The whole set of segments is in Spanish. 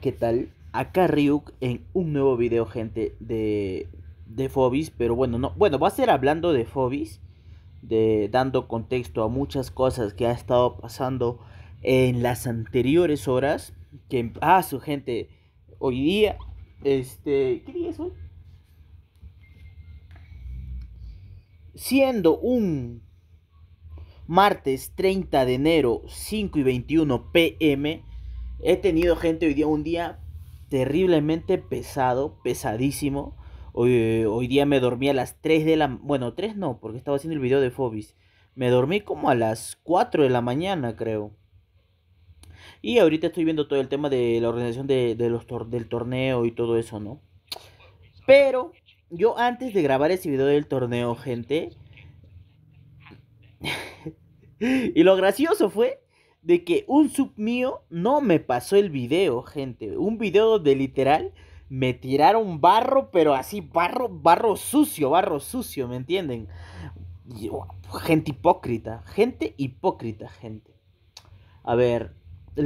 ¿Qué tal? Acá Ryuk en un nuevo video, gente, de, de Fobis, Pero bueno, no, bueno, va a ser hablando de Fobis De, dando contexto a muchas cosas que ha estado pasando en las anteriores horas. Que, ah, su gente, hoy día, este, ¿qué día es hoy? Siendo un martes 30 de enero, 5 y 21 pm He tenido gente hoy día, un día terriblemente pesado, pesadísimo. Hoy, día me dormí a las 3 de la... Bueno, 3 no, porque estaba haciendo el video de Fobis. Me dormí como a las 4 de la mañana, creo. Y ahorita estoy viendo todo el tema de la organización de, los del torneo y todo eso, ¿no? Pero yo antes de grabar ese video del torneo, gente... y lo gracioso fue de que un sub mío no me pasó el video, gente. Un video de literal me tiraron barro, pero así barro, barro sucio, barro sucio, ¿me entienden? Oh, gente hipócrita, gente hipócrita, gente. A ver,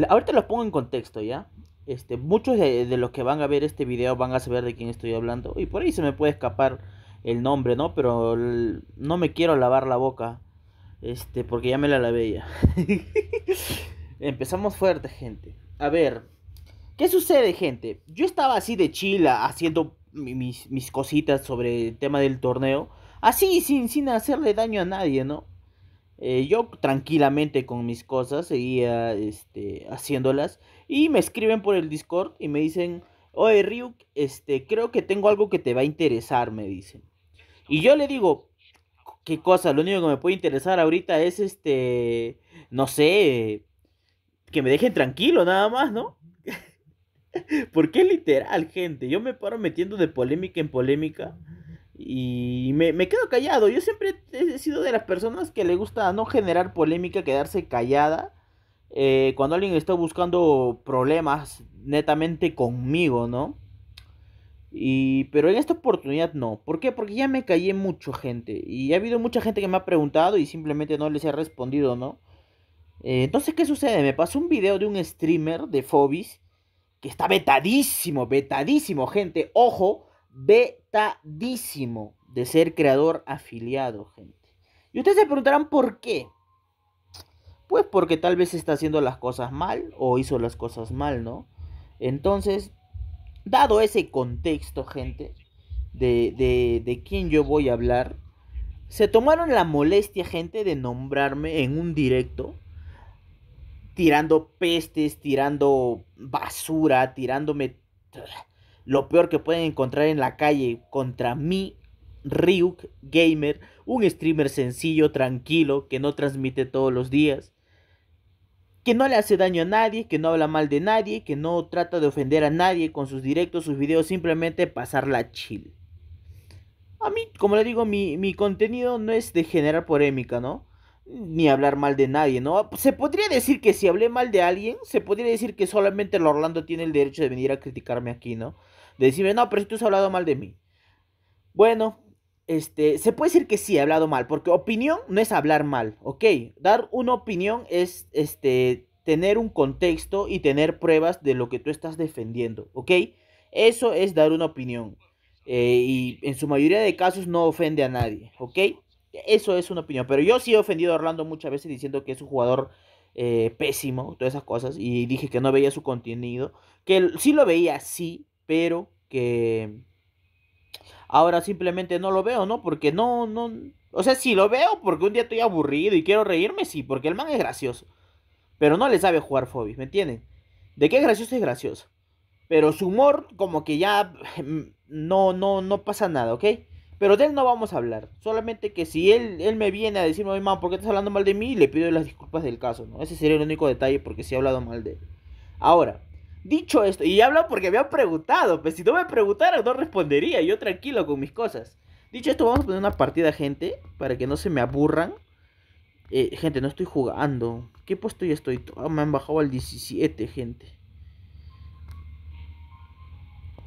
ahorita lo pongo en contexto, ¿ya? Este, muchos de, los que van a ver este video van a saber de quién estoy hablando. Y por ahí se me puede escapar el nombre, ¿no? Pero no me quiero lavar la boca este, porque ya me la lavé Empezamos fuerte, gente. A ver, ¿qué sucede, gente? Yo estaba así de chila haciendo mis, cositas sobre el tema del torneo. Así, sin, sin hacerle daño a nadie, ¿no? Eh, yo tranquilamente con mis cosas seguía este, haciéndolas. Y me escriben por el Discord y me dicen, oye Ryuk, este, creo que tengo algo que te va a interesar, me dicen. Y yo le digo, qué cosa, lo único que me puede interesar ahorita es este, no sé, que me dejen tranquilo nada más, ¿no? Porque literal, gente, yo me paro metiendo de polémica en polémica y me, quedo callado. Yo siempre he sido de las personas que le gusta no generar polémica, quedarse callada. Eh, cuando alguien está buscando problemas netamente conmigo, ¿no? Y, pero en esta oportunidad no. ¿Por qué? Porque ya me callé mucho gente. Y ha habido mucha gente que me ha preguntado y simplemente no les he respondido, ¿no? Eh, entonces, ¿qué sucede? Me pasó un video de un streamer de Fobis que está vetadísimo, vetadísimo, gente. Ojo, vetadísimo de ser creador afiliado, gente. Y ustedes se preguntarán por qué. Pues porque tal vez está haciendo las cosas mal o hizo las cosas mal, ¿no? Entonces, Dado ese contexto, gente, de, de, de quién yo voy a hablar, se tomaron la molestia, gente, de nombrarme en un directo tirando pestes, tirando basura, tirándome lo peor que pueden encontrar en la calle contra mí, Ryuk Gamer, un streamer sencillo, tranquilo, que no transmite todos los días que no le hace daño a nadie, que no habla mal de nadie, que no trata de ofender a nadie con sus directos, sus videos, simplemente pasarla chill. A mí, como le digo, mi, mi contenido no es de generar polémica, ¿no? Ni hablar mal de nadie, ¿no? Se podría decir que si hablé mal de alguien, se podría decir que solamente el Orlando tiene el derecho de venir a criticarme aquí, ¿no? De decirme, no, pero si tú has hablado mal de mí. Bueno, este, se puede decir que sí, he hablado mal, porque opinión no es hablar mal, ¿ok? Dar una opinión es, este, tener un contexto y tener pruebas de lo que tú estás defendiendo, ¿ok? Eso es dar una opinión. Eh, y en su mayoría de casos no ofende a nadie, ¿ok? Eso es una opinión. Pero yo sí he ofendido a Orlando muchas veces diciendo que es un jugador eh, pésimo, todas esas cosas, y dije que no veía su contenido, que sí lo veía, sí, pero que Ahora simplemente no lo veo, ¿no? Porque no, no. O sea, si lo veo porque un día estoy aburrido y quiero reírme, sí, porque el man es gracioso. Pero no le sabe jugar Fobis, ¿me entienden? De qué es gracioso es gracioso. Pero su humor, como que ya. Mm, no, no, no pasa nada, ¿ok? Pero de él no vamos a hablar. Solamente que si él, él me viene a decirme, mi man, ¿por qué estás hablando mal de mí? Le pido las disculpas del caso, ¿no? Ese sería el único detalle porque sí he hablado mal de él. Ahora, Dicho esto, y hablo porque me han preguntado, pues si no me preguntaran no respondería, yo tranquilo con mis cosas. Dicho esto, vamos a poner una partida, gente, para que no se me aburran. Eh, gente, no estoy jugando. ¿Qué puesto ya estoy? Ah, me han bajado al 17, gente.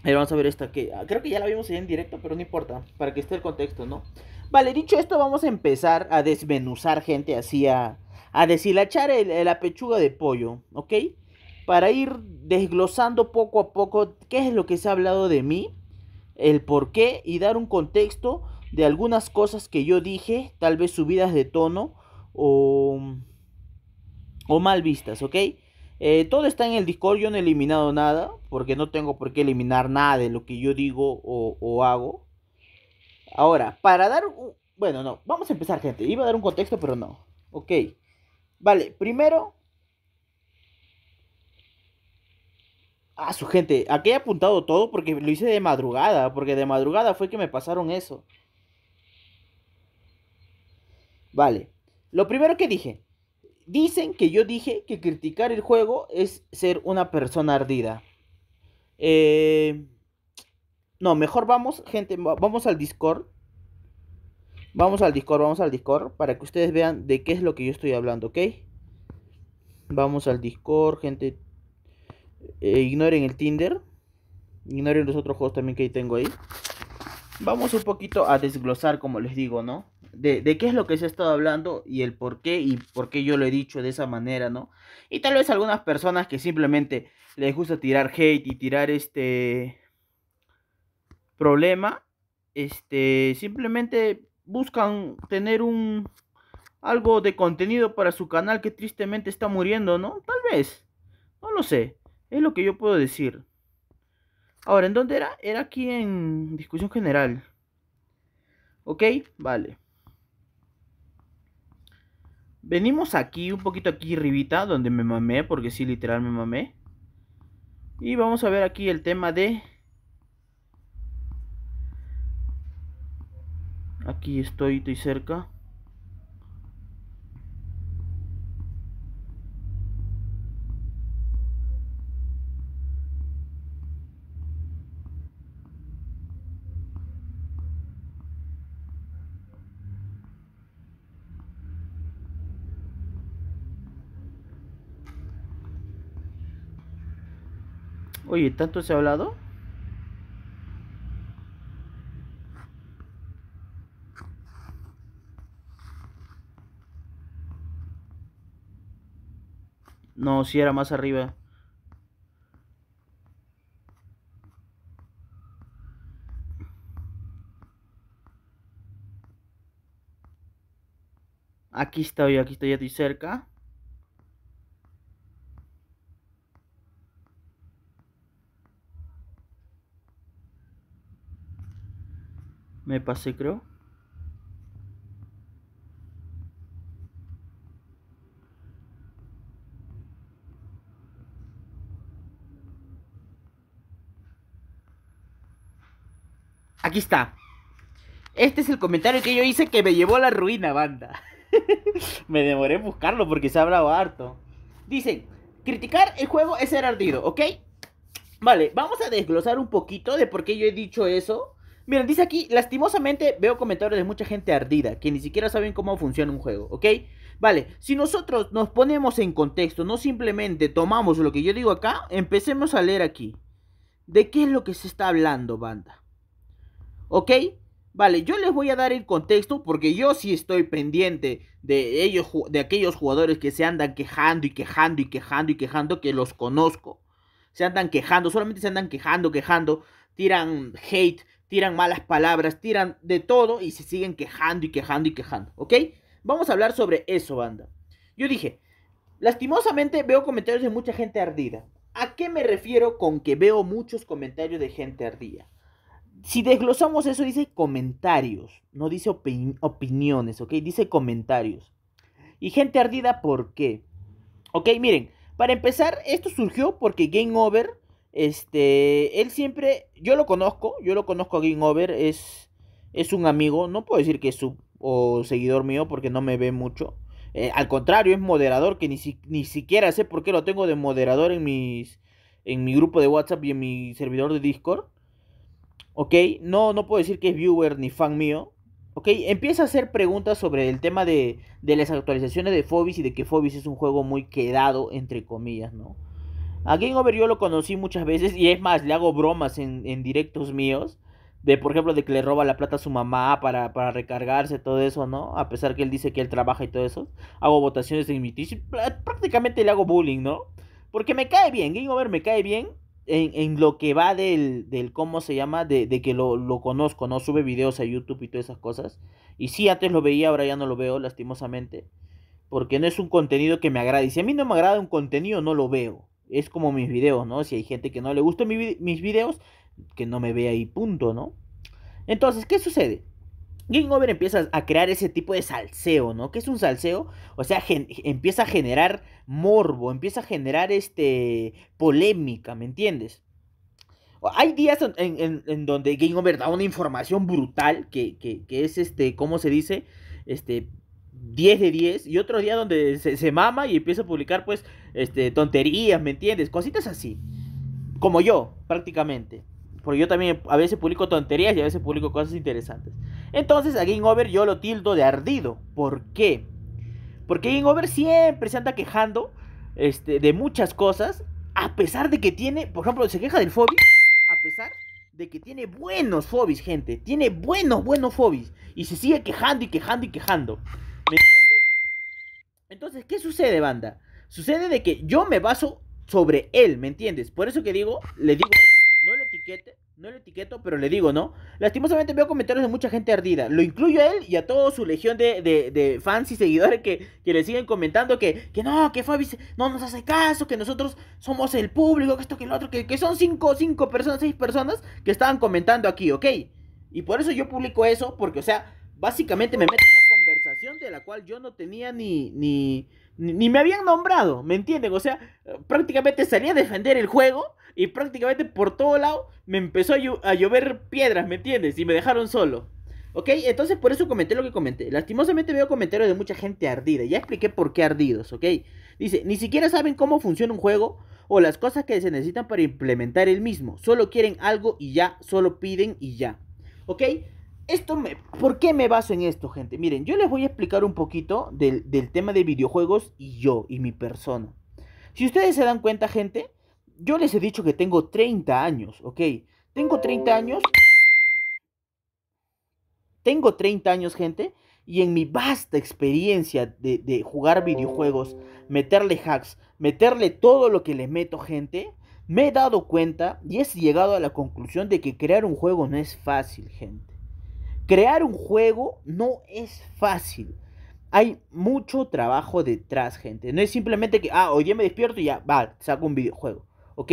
A vamos a ver esta que ah, creo que ya la vimos en directo, pero no importa, para que esté el contexto, ¿no? Vale, dicho esto, vamos a empezar a desmenuzar, gente, así a, a deshilachar la pechuga de pollo, ¿ok? para ir desglosando poco a poco qué es lo que se ha hablado de mí, el por qué y dar un contexto de algunas cosas que yo dije, tal vez subidas de tono o, o mal vistas, ¿ok? Eh, todo está en el Discord, yo no he eliminado nada, porque no tengo por qué eliminar nada de lo que yo digo o, o hago. Ahora, para dar... Un... Bueno, no, vamos a empezar gente, iba a dar un contexto, pero no. Ok. Vale, primero Ah, su gente, aquí he apuntado todo porque lo hice de madrugada, porque de madrugada fue que me pasaron eso. Vale, lo primero que dije, dicen que yo dije que criticar el juego es ser una persona ardida. Eh, no, mejor vamos, gente, vamos al Discord. Vamos al Discord, vamos al Discord, para que ustedes vean de qué es lo que yo estoy hablando, ¿ok? Vamos al Discord, gente. Eh, ignoren el Tinder. Ignoren los otros juegos también que tengo ahí. Vamos un poquito a desglosar, como les digo, ¿no? De, de, qué es lo que se ha estado hablando y el por qué y por qué yo lo he dicho de esa manera, ¿no? Y tal vez algunas personas que simplemente les gusta tirar hate y tirar este problema, este, simplemente buscan tener un algo de contenido para su canal que tristemente está muriendo, ¿no? Tal vez. No lo sé. Es lo que yo puedo decir. Ahora, ¿en dónde era? Era aquí en discusión general. ¿Ok? Vale. Venimos aquí, un poquito aquí arribita, donde me mamé, porque sí, literal me mamé. Y vamos a ver aquí el tema de... Aquí estoy, estoy cerca. Oye, ¿tanto se ha hablado? No, si era más arriba. Aquí estoy, aquí estoy, ya estoy cerca. Me pasé, creo. Aquí está. Este es el comentario que yo hice que me llevó a la ruina, banda. me demoré en buscarlo porque se ha hablado harto. Dicen, criticar el juego es ser ardido, ¿ok? Vale, vamos a desglosar un poquito de por qué yo he dicho eso. Miren, dice aquí, lastimosamente veo comentarios de mucha gente ardida, que ni siquiera saben cómo funciona un juego, ¿ok? Vale, si nosotros nos ponemos en contexto, no simplemente tomamos lo que yo digo acá, empecemos a leer aquí. ¿De qué es lo que se está hablando, banda? ¿Ok? Vale, yo les voy a dar el contexto porque yo sí estoy pendiente de ellos, de aquellos jugadores que se andan quejando y quejando y quejando y quejando, que los conozco. Se andan quejando, solamente se andan quejando, quejando, tiran hate, tiran malas palabras, tiran de todo y se siguen quejando y quejando y quejando, ¿ok? Vamos a hablar sobre eso, banda. Yo dije, lastimosamente veo comentarios de mucha gente ardida. ¿A qué me refiero con que veo muchos comentarios de gente ardida? Si desglosamos eso, dice comentarios, no dice opiniones, ¿ok? Dice comentarios. Y gente ardida, ¿por qué? Ok, miren, para empezar, esto surgió porque Game Over este, él siempre, yo lo conozco, yo lo conozco a Game Over, es, es un amigo, no puedo decir que es su o seguidor mío porque no me ve mucho. Eh, al contrario, es moderador, que ni, siquiera sé por qué lo tengo de moderador en, mis, en mi grupo de WhatsApp y en mi servidor de Discord. ¿Ok? No, no puedo decir que es viewer ni fan mío. ¿Ok? Empieza a hacer preguntas sobre el tema de, de las actualizaciones de Phobis y de que Phobis es un juego muy quedado, entre comillas, ¿no? A Game Over yo lo conocí muchas veces y es más, le hago bromas en, directos míos. De, por ejemplo, de que le roba la plata a su mamá para, recargarse, todo eso, ¿no? A pesar que él dice que él trabaja y todo eso. Hago votaciones en mi Prácticamente le hago bullying, ¿no? Porque me cae bien. Game Over me cae bien en, lo que va del, cómo se llama, de, que lo, lo, conozco, ¿no? Sube videos a YouTube y todas esas cosas. Y sí, antes lo veía, ahora ya no lo veo, lastimosamente. Porque no es un contenido que me agrade. Y si a mí no me agrada un contenido, no lo veo es como mis videos, ¿no? Si hay gente que no le gustan mis videos, que no me vea ahí, punto, ¿no? Entonces, ¿qué sucede? Game Over empieza a crear ese tipo de salseo, ¿no? ¿Qué es un salseo? O sea, empieza a generar morbo, empieza a generar este polémica, ¿me entiendes? Hay días en, donde Game Over da una información brutal que, que, es este, ¿cómo se dice? Este, 10 de 10 y otro día donde se, mama y empieza a publicar pues este, tonterías, ¿me entiendes? Cositas así. Como yo, prácticamente. Porque yo también a veces publico tonterías y a veces publico cosas interesantes. Entonces a Game Over yo lo tildo de ardido. ¿Por qué? Porque Game Over siempre se anda quejando este, de muchas cosas. A pesar de que tiene, por ejemplo, se queja del Fobi. A pesar de que tiene buenos Fobis, gente. Tiene buenos, buenos Fobis. Y se sigue quejando y quejando y quejando. ¿Me entiendes? Entonces, ¿qué sucede, banda? Sucede de que yo me baso sobre él, ¿me entiendes? Por eso que digo, le digo, no le etiquete, no lo etiqueto, pero le digo, ¿no? Lastimosamente veo comentarios de mucha gente ardida. Lo incluyo a él y a toda su legión de, fans y seguidores que, que, le siguen comentando que, que no, que Fabi no nos hace caso, que nosotros somos el público, que esto, que lo otro, que, que son cinco, cinco personas, seis personas que estaban comentando aquí, ¿ok? Y por eso yo publico eso, porque, o sea, básicamente me meto de la cual yo no tenía ni, ni, ni me habían nombrado, ¿me entienden? O sea, prácticamente salí a defender el juego y prácticamente por todo lado me empezó a, a llover piedras, ¿me entiendes? Y me dejaron solo. ¿Ok? Entonces por eso comenté lo que comenté. Lastimosamente veo comentarios de mucha gente ardida. Ya expliqué por qué ardidos, ¿ok? Dice, ni siquiera saben cómo funciona un juego o las cosas que se necesitan para implementar el mismo. Solo quieren algo y ya, solo piden y ya. ¿Ok? esto ¿por qué me baso en esto, gente? Miren, yo les voy a explicar un poquito del, tema de videojuegos y yo y mi persona. Si ustedes se dan cuenta, gente, yo les he dicho que tengo 30 años, ¿ok? Tengo 30 años. Tengo 30 años, gente, y en mi vasta experiencia de, jugar videojuegos, meterle hacks, meterle todo lo que le meto, gente, me he dado cuenta y he llegado a la conclusión de que crear un juego no es fácil, gente. Crear un juego no es fácil. Hay mucho trabajo detrás, gente. No es simplemente que, ah, hoy me despierto y ya, va, saco un videojuego. Ok,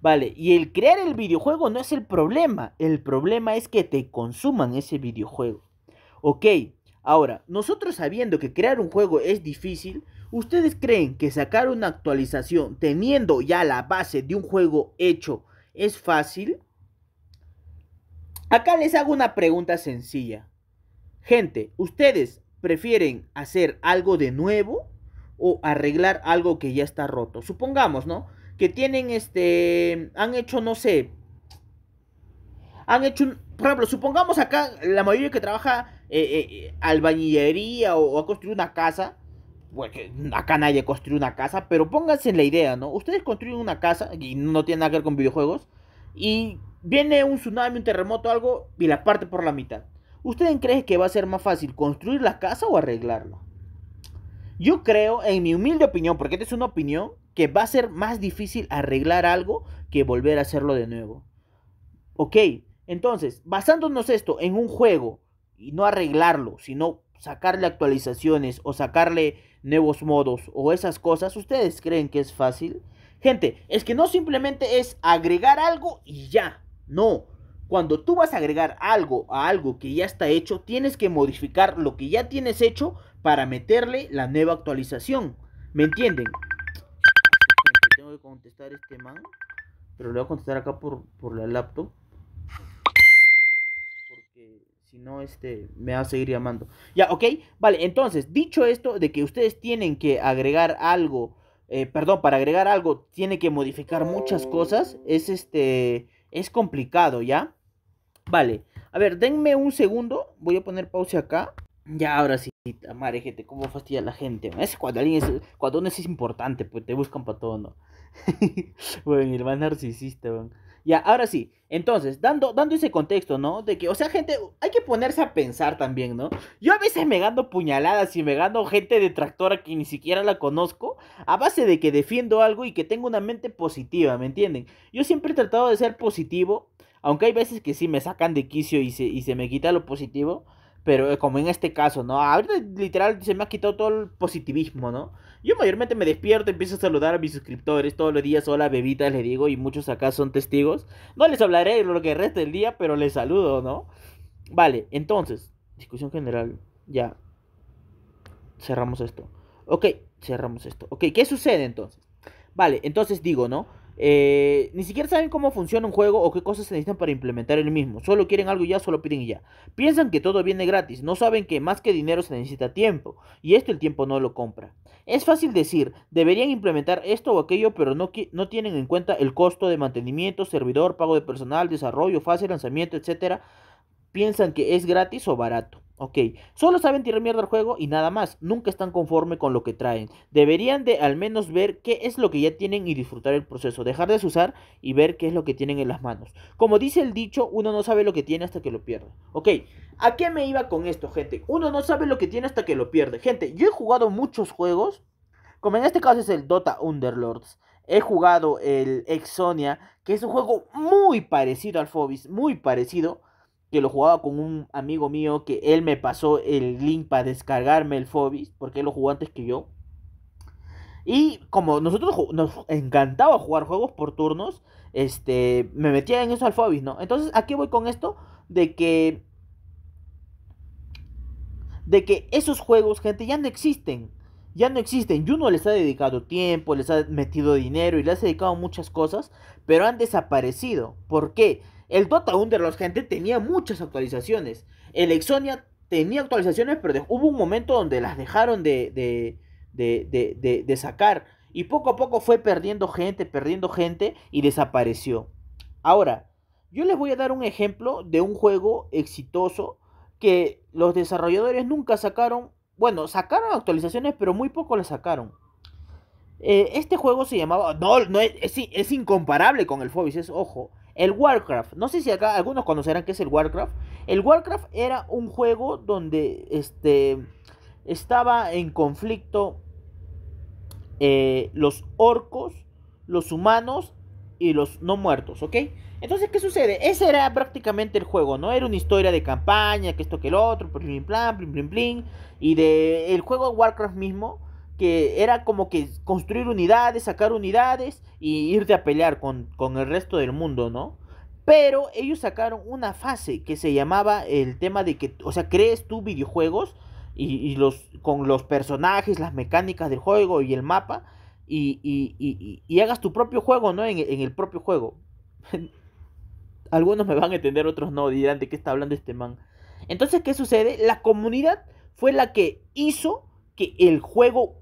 vale. Y el crear el videojuego no es el problema. El problema es que te consuman ese videojuego. Ok, ahora, nosotros sabiendo que crear un juego es difícil, ¿ustedes creen que sacar una actualización teniendo ya la base de un juego hecho es fácil? Acá les hago una pregunta sencilla. Gente, ¿ustedes prefieren hacer algo de nuevo o arreglar algo que ya está roto? Supongamos, ¿no? Que tienen este, han hecho, no sé, han hecho un, por ejemplo, supongamos acá la mayoría que trabaja eh, eh, eh albañillería o, ha construido una casa, porque acá nadie construye una casa, pero pónganse en la idea, ¿no? Ustedes construyen una casa y no tiene nada que ver con videojuegos y Viene un tsunami, un terremoto, algo, y la parte por la mitad. ¿Ustedes creen que va a ser más fácil construir la casa o arreglarla? Yo creo, en mi humilde opinión, porque esta es una opinión, que va a ser más difícil arreglar algo que volver a hacerlo de nuevo. Ok, entonces, basándonos esto en un juego, y no arreglarlo, sino sacarle actualizaciones o sacarle nuevos modos o esas cosas, ¿ustedes creen que es fácil? Gente, es que no simplemente es agregar algo y ya. No, cuando tú vas a agregar algo a algo que ya está hecho, tienes que modificar lo que ya tienes hecho para meterle la nueva actualización. ¿Me entienden? Tengo que contestar este man, pero le voy a contestar acá por, por la laptop. Porque si no, este, me va a seguir llamando. Ya, ok. Vale, entonces, dicho esto de que ustedes tienen que agregar algo, eh, perdón, para agregar algo, tiene que modificar muchas cosas, es este es complicado, ¿ya? Vale, a ver, denme un segundo, voy a poner pausa acá. Ya, ahora sí, madre gente, cómo fastidia la gente. Es cuando alguien es, cuando uno es importante, pues te buscan para todo, ¿no? bueno, el más narcisista, bueno. Ya, ahora sí. Entonces, dando, dando ese contexto, ¿no? De que, o sea, gente, hay que ponerse a pensar también, ¿no? Yo a veces me gano puñaladas y me gano gente detractora que ni siquiera la conozco, a base de que defiendo algo y que tengo una mente positiva, ¿me entienden? Yo siempre he tratado de ser positivo, aunque hay veces que sí me sacan de quicio y y se me quita lo positivo pero eh, como en este caso, ¿no? Ahorita literal se me ha quitado todo el positivismo, ¿no? Yo mayormente me despierto, empiezo a saludar a mis suscriptores todos los días, hola bebita, les digo, y muchos acá son testigos. No les hablaré de lo que resta del día, pero les saludo, ¿no? Vale, entonces, discusión general, ya. Cerramos esto. Ok, cerramos esto. Ok, ¿qué sucede entonces? Vale, entonces digo, ¿no? Eh, ni siquiera saben cómo funciona un juego o qué cosas se necesitan para implementar el mismo. Solo quieren algo y ya, solo piden y ya. Piensan que todo viene gratis. No saben que más que dinero se necesita tiempo. Y esto el tiempo no lo compra. Es fácil decir, deberían implementar esto o aquello, pero no, no tienen en cuenta el costo de mantenimiento, servidor, pago de personal, desarrollo, fase lanzamiento, etc. Piensan que es gratis o barato. Ok, solo saben tirar mierda al juego y nada más, nunca están conforme con lo que traen. Deberían de al menos ver qué es lo que ya tienen y disfrutar el proceso, dejar de usar y ver qué es lo que tienen en las manos. Como dice el dicho, uno no sabe lo que tiene hasta que lo pierde. Ok, ¿a qué me iba con esto, gente? Uno no sabe lo que tiene hasta que lo pierde. Gente, yo he jugado muchos juegos, como en este caso es el Dota Underlords. He jugado el Exonia, que es un juego muy parecido al Phobis, muy parecido que lo jugaba con un amigo mío que él me pasó el link para descargarme el Fobis, porque él lo jugó antes que yo. Y como nosotros nos encantaba jugar juegos por turnos, este, me metía en eso al Phobis, ¿no? Entonces, aquí voy con esto de que de que esos juegos, gente, ya no existen. Ya no existen. no les ha dedicado tiempo, les ha metido dinero y les ha dedicado muchas cosas, pero han desaparecido. ¿Por qué? El Dota los gente, tenía muchas actualizaciones. El Exonia tenía actualizaciones, pero hubo un momento donde las dejaron de, de, de, de sacar. Y poco a poco fue perdiendo gente, perdiendo gente y desapareció. Ahora, yo les voy a dar un ejemplo de un juego exitoso que los desarrolladores nunca sacaron. Bueno, sacaron actualizaciones, pero muy poco las sacaron. Eh, este juego se llamaba. No, es, incomparable con el Fobis, es ojo. El Warcraft, no sé si acá algunos conocerán qué es el Warcraft. El Warcraft era un juego donde este, estaba en conflicto eh, los orcos, los humanos y los no muertos, ¿ok? Entonces, ¿qué sucede? Ese era prácticamente el juego, ¿no? Era una historia de campaña, que esto, que el otro, plin, plan, plim, plim, Y de el juego Warcraft mismo que era como que construir unidades, sacar unidades y irte a pelear con, el resto del mundo, ¿no? Pero ellos sacaron una fase que se llamaba el tema de que, o sea, crees tú videojuegos y, los, con los personajes, las mecánicas del juego y el mapa y, hagas tu propio juego, ¿no? En, en el propio juego. Algunos me van a entender, otros no, dirán de qué está hablando este man. Entonces, ¿qué sucede? La comunidad fue la que hizo que el juego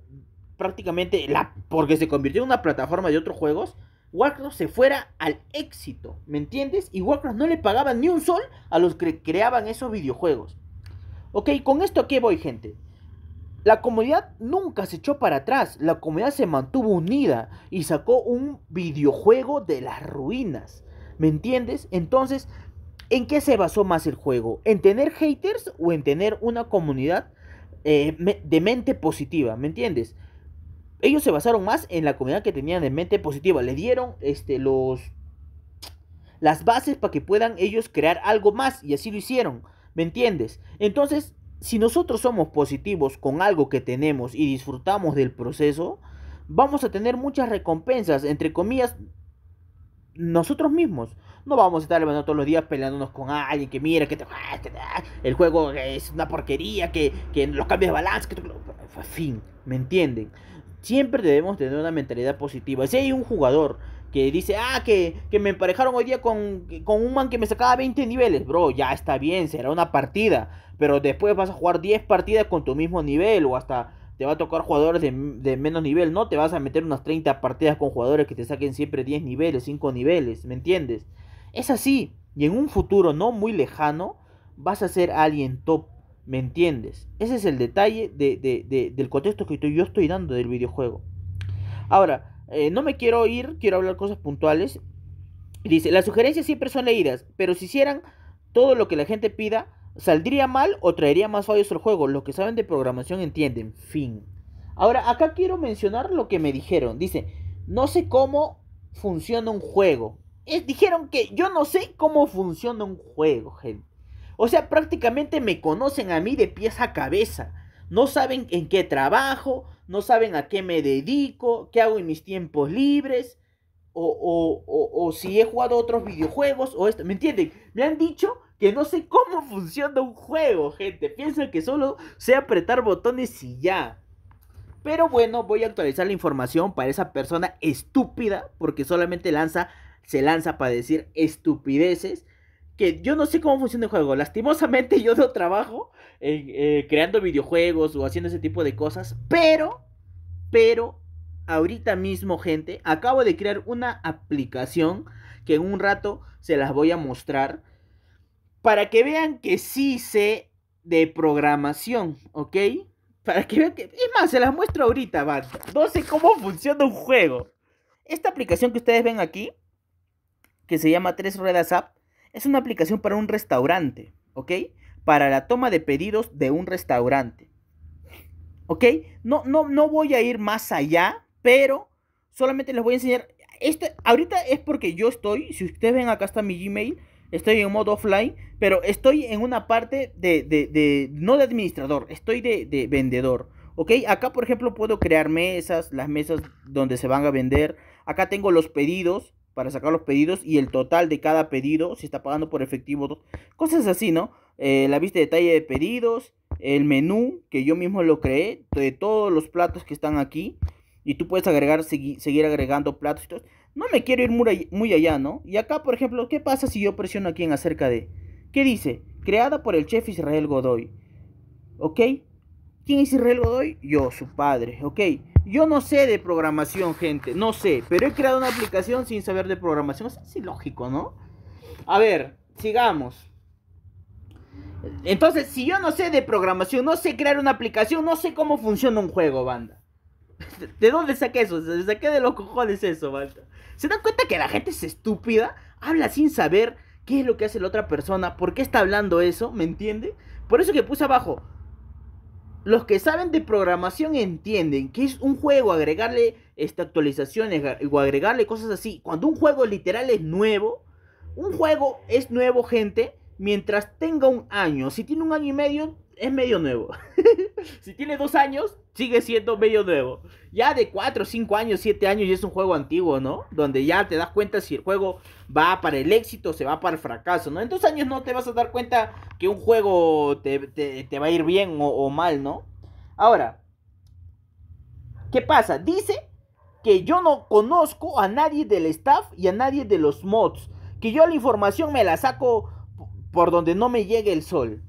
prácticamente la, porque se convirtió en una plataforma de otros juegos, Warcraft se fuera al éxito, ¿me entiendes? Y Warcraft no le pagaban ni un sol a los que creaban esos videojuegos. Ok, con esto aquí voy, gente. La comunidad nunca se echó para atrás, la comunidad se mantuvo unida y sacó un videojuego de las ruinas, ¿me entiendes? Entonces, ¿en qué se basó más el juego? ¿En tener haters o en tener una comunidad eh, de mente positiva, ¿me entiendes? ellos se basaron más en la comunidad que tenían en mente positiva. Le dieron este, los, las bases para que puedan ellos crear algo más. Y así lo hicieron. ¿Me entiendes? Entonces, si nosotros somos positivos con algo que tenemos y disfrutamos del proceso, vamos a tener muchas recompensas, entre comillas, nosotros mismos. No vamos a estar todos los días peleándonos con alguien que mira, que te, ah, ah, el juego es una porquería, que, que los cambios de balance, que, en fin, ¿me entienden? siempre debemos tener una mentalidad positiva. Si hay un jugador que dice, ah, que, me emparejaron hoy día con, un man que me sacaba 20 niveles, bro, ya está bien, será una partida, pero después vas a jugar 10 partidas con tu mismo nivel o hasta te va a tocar jugadores de, de menos nivel, no te vas a meter unas 30 partidas con jugadores que te saquen siempre 10 niveles, 5 niveles, ¿me entiendes? Es así, y en un futuro no muy lejano vas a ser alguien top ¿Me entiendes? Ese es el detalle del contexto que yo estoy dando del videojuego. Ahora, eh, no me quiero ir, quiero hablar cosas puntuales. Dice, las sugerencias siempre son leídas, pero si hicieran todo lo que la gente pida, saldría mal o traería más fallos al juego. Los que saben de programación entienden. Fin. Ahora, acá quiero mencionar lo que me dijeron. Dice, no sé cómo funciona un juego. dijeron que yo no sé cómo funciona un juego, gente. O sea, prácticamente me conocen a mí de pies a cabeza. No saben en qué trabajo, no saben a qué me dedico, qué hago en mis tiempos libres, o, o, si he jugado otros videojuegos, o esto. ¿Me entienden? Me han dicho que no sé cómo funciona un juego, gente. Piensan que solo sé apretar botones y ya. Pero bueno, voy a actualizar la información para esa persona estúpida, porque solamente se lanza para decir estupideces que yo no sé cómo funciona el juego. Lastimosamente yo no trabajo eh, creando videojuegos o haciendo ese tipo de cosas, pero, pero, ahorita mismo, gente, acabo de crear una aplicación que en un rato se las voy a mostrar para que vean que sí sé de programación, ¿ok? Para que vean que... Es más, se las muestro ahorita, van. No sé cómo funciona un juego. Esta aplicación que ustedes ven aquí, que se llama Tres Ruedas App, es una aplicación para un restaurante, ¿ok? Para la toma de pedidos de un restaurante. ¿Ok? No, no, no voy a ir más allá, pero solamente les voy a enseñar. Esto, ahorita es porque yo estoy, si ustedes ven acá está mi Gmail, estoy en modo offline, pero estoy en una parte de, no de administrador, estoy de, de vendedor. ¿Ok? Acá, por ejemplo, puedo crear mesas, las mesas donde se van a vender. Acá tengo los pedidos para sacar los pedidos y el total de cada pedido, si está pagando por efectivo, cosas así, ¿no? Eh, la vista de detalle de pedidos, el menú que yo mismo lo creé, de todos los platos que están aquí, y tú puedes agregar, seguir seguir agregando platos No me quiero ir muy, muy allá, ¿no? Y acá, por ejemplo, ¿qué pasa si yo presiono aquí en acerca de? ¿Qué dice? Creada por el chef Israel Godoy. ¿Ok? ¿Quién es Israel Godoy? Yo, su padre, ¿ok? Yo no sé de programación, gente, no sé, pero he creado una aplicación sin saber de programación. Es lógico, ¿no? A ver, sigamos. Entonces, si yo no sé de programación, no sé crear una aplicación, no sé cómo funciona un juego, banda. ¿De dónde saqué eso? ¿De saqué de los cojones eso, banda? ¿Se dan cuenta que la gente es estúpida? Habla sin saber qué es lo que hace la otra persona, por qué está hablando eso, ¿me entiende? Por eso que puse abajo, los que saben de programación entienden que es un juego agregarle actualizaciones o agregarle cosas así. Cuando un juego literal es nuevo, un juego es nuevo, gente, mientras tenga un año. Si tiene un año y medio, es medio nuevo. si tiene dos años, sigue siendo medio nuevo. Ya de cuatro, cinco años, siete años, ya es un juego antiguo, ¿no? Donde ya te das cuenta si el juego va para el éxito o se va para el fracaso, ¿no? En dos años no te vas a dar cuenta que un juego te, te, va a ir bien o, o mal, ¿no? Ahora, ¿qué pasa? Dice que yo no conozco a nadie del staff y a nadie de los mods. Que yo la información me la saco por donde no me llegue el sol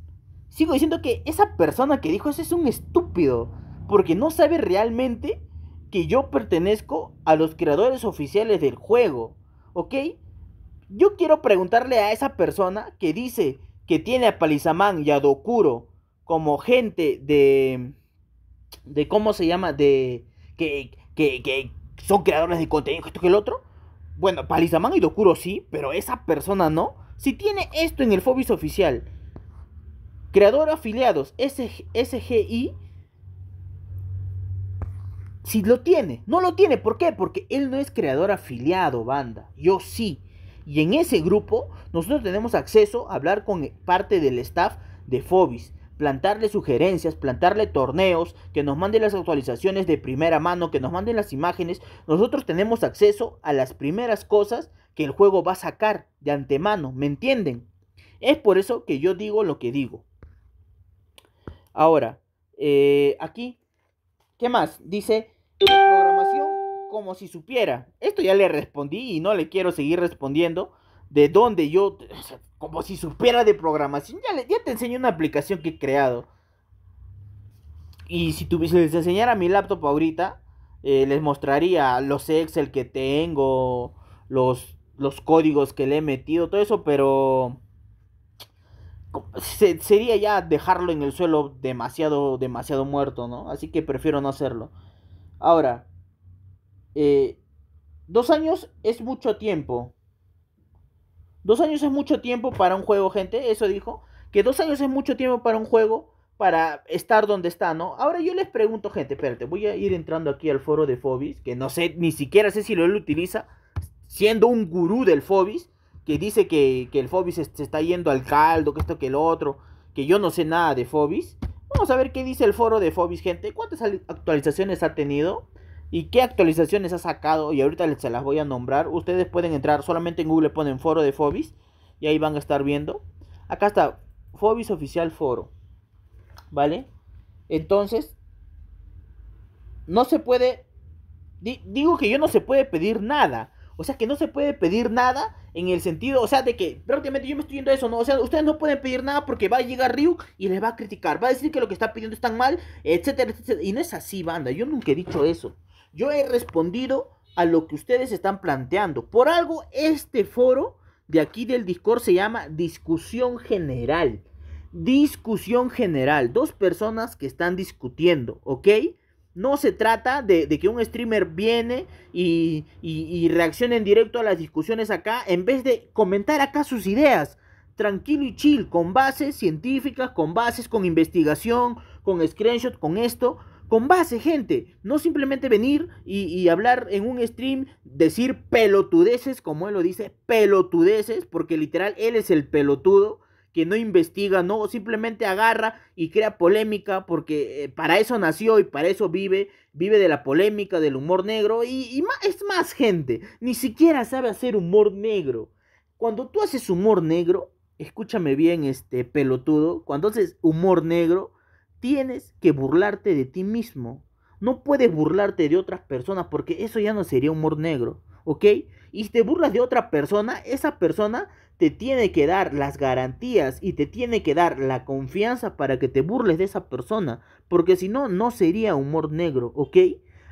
sigo diciendo que esa persona que dijo eso es un estúpido, porque no sabe realmente que yo pertenezco a los creadores oficiales del juego, ¿ok? Yo quiero preguntarle a esa persona que dice que tiene a Palizamán y a Dokuro como gente de... de cómo se llama, de... que, que, que son creadores de contenido, esto que el otro. Bueno, Palizamán y Dokuro sí, pero esa persona no. Si tiene esto en el Fobis oficial, Creador afiliados SGI, si lo tiene, no lo tiene, ¿por qué? Porque él no es creador afiliado, banda, yo sí. Y en ese grupo nosotros tenemos acceso a hablar con parte del staff de Fobis, plantarle sugerencias, plantarle torneos, que nos manden las actualizaciones de primera mano, que nos manden las imágenes. Nosotros tenemos acceso a las primeras cosas que el juego va a sacar de antemano, ¿me entienden? Es por eso que yo digo lo que digo. Ahora, eh, aquí, ¿qué más? Dice programación como si supiera. Esto ya le respondí y no le quiero seguir respondiendo. De dónde yo, como si supiera de programación. Ya, le, ya te enseñé una aplicación que he creado. Y si, tuviese les enseñara mi laptop ahorita, eh, les mostraría los Excel que tengo, los, los códigos que le he metido, todo eso, pero sería ya dejarlo en el suelo demasiado, demasiado muerto, ¿no? Así que prefiero no hacerlo. Ahora, eh, dos años es mucho tiempo. Dos años es mucho tiempo para un juego, gente. Eso dijo. Que dos años es mucho tiempo para un juego. Para estar donde está, ¿no? Ahora yo les pregunto, gente, espérate, voy a ir entrando aquí al foro de Fobis, que no sé, ni siquiera sé si lo él utiliza, siendo un gurú del Fobis que dice que, el Fobis se, está yendo al caldo, que esto, que el otro, que yo no sé nada de Fobis. Vamos a ver qué dice el foro de Fobis, gente. ¿Cuántas actualizaciones ha tenido? ¿Y qué actualizaciones ha sacado? Y ahorita se las voy a nombrar. Ustedes pueden entrar solamente en Google, ponen foro de Fobis. Y ahí van a estar viendo. Acá está, Fobis Oficial Foro. ¿Vale? Entonces, no se puede... digo que yo no se puede pedir nada. O sea que no se puede pedir nada en el sentido, o sea, de que prácticamente yo me estoy yendo a eso, ¿no? O sea, ustedes no pueden pedir nada porque va a llegar Ryu y les va a criticar, va a decir que lo que está pidiendo es tan mal, etcétera, etcétera. Y no es así, banda, yo nunca he dicho eso. Yo he respondido a lo que ustedes están planteando. Por algo, este foro de aquí del Discord se llama discusión general. Discusión general. Dos personas que están discutiendo, ¿ok? No se trata de, que un streamer viene y, reaccione en directo a las discusiones acá en vez de comentar acá sus ideas tranquilo y chill, con bases científicas, con bases, con investigación, con screenshot, con esto, con base, gente. No simplemente venir y, y, hablar en un stream, decir pelotudeces, como él lo dice, pelotudeces, porque literal él es el pelotudo que no investiga, no, simplemente agarra y crea polémica, porque eh, para eso nació y para eso vive, vive de la polémica, del humor negro, y, más, es más gente, ni siquiera sabe hacer humor negro. Cuando tú haces humor negro, escúchame bien, este pelotudo, cuando haces humor negro, tienes que burlarte de ti mismo. No puedes burlarte de otras personas porque eso ya no sería humor negro, ¿ok? Y si te burlas de otra persona, esa persona te tiene que dar las garantías y te tiene que dar la confianza para que te burles de esa persona, porque si no, no sería humor negro, ¿ok?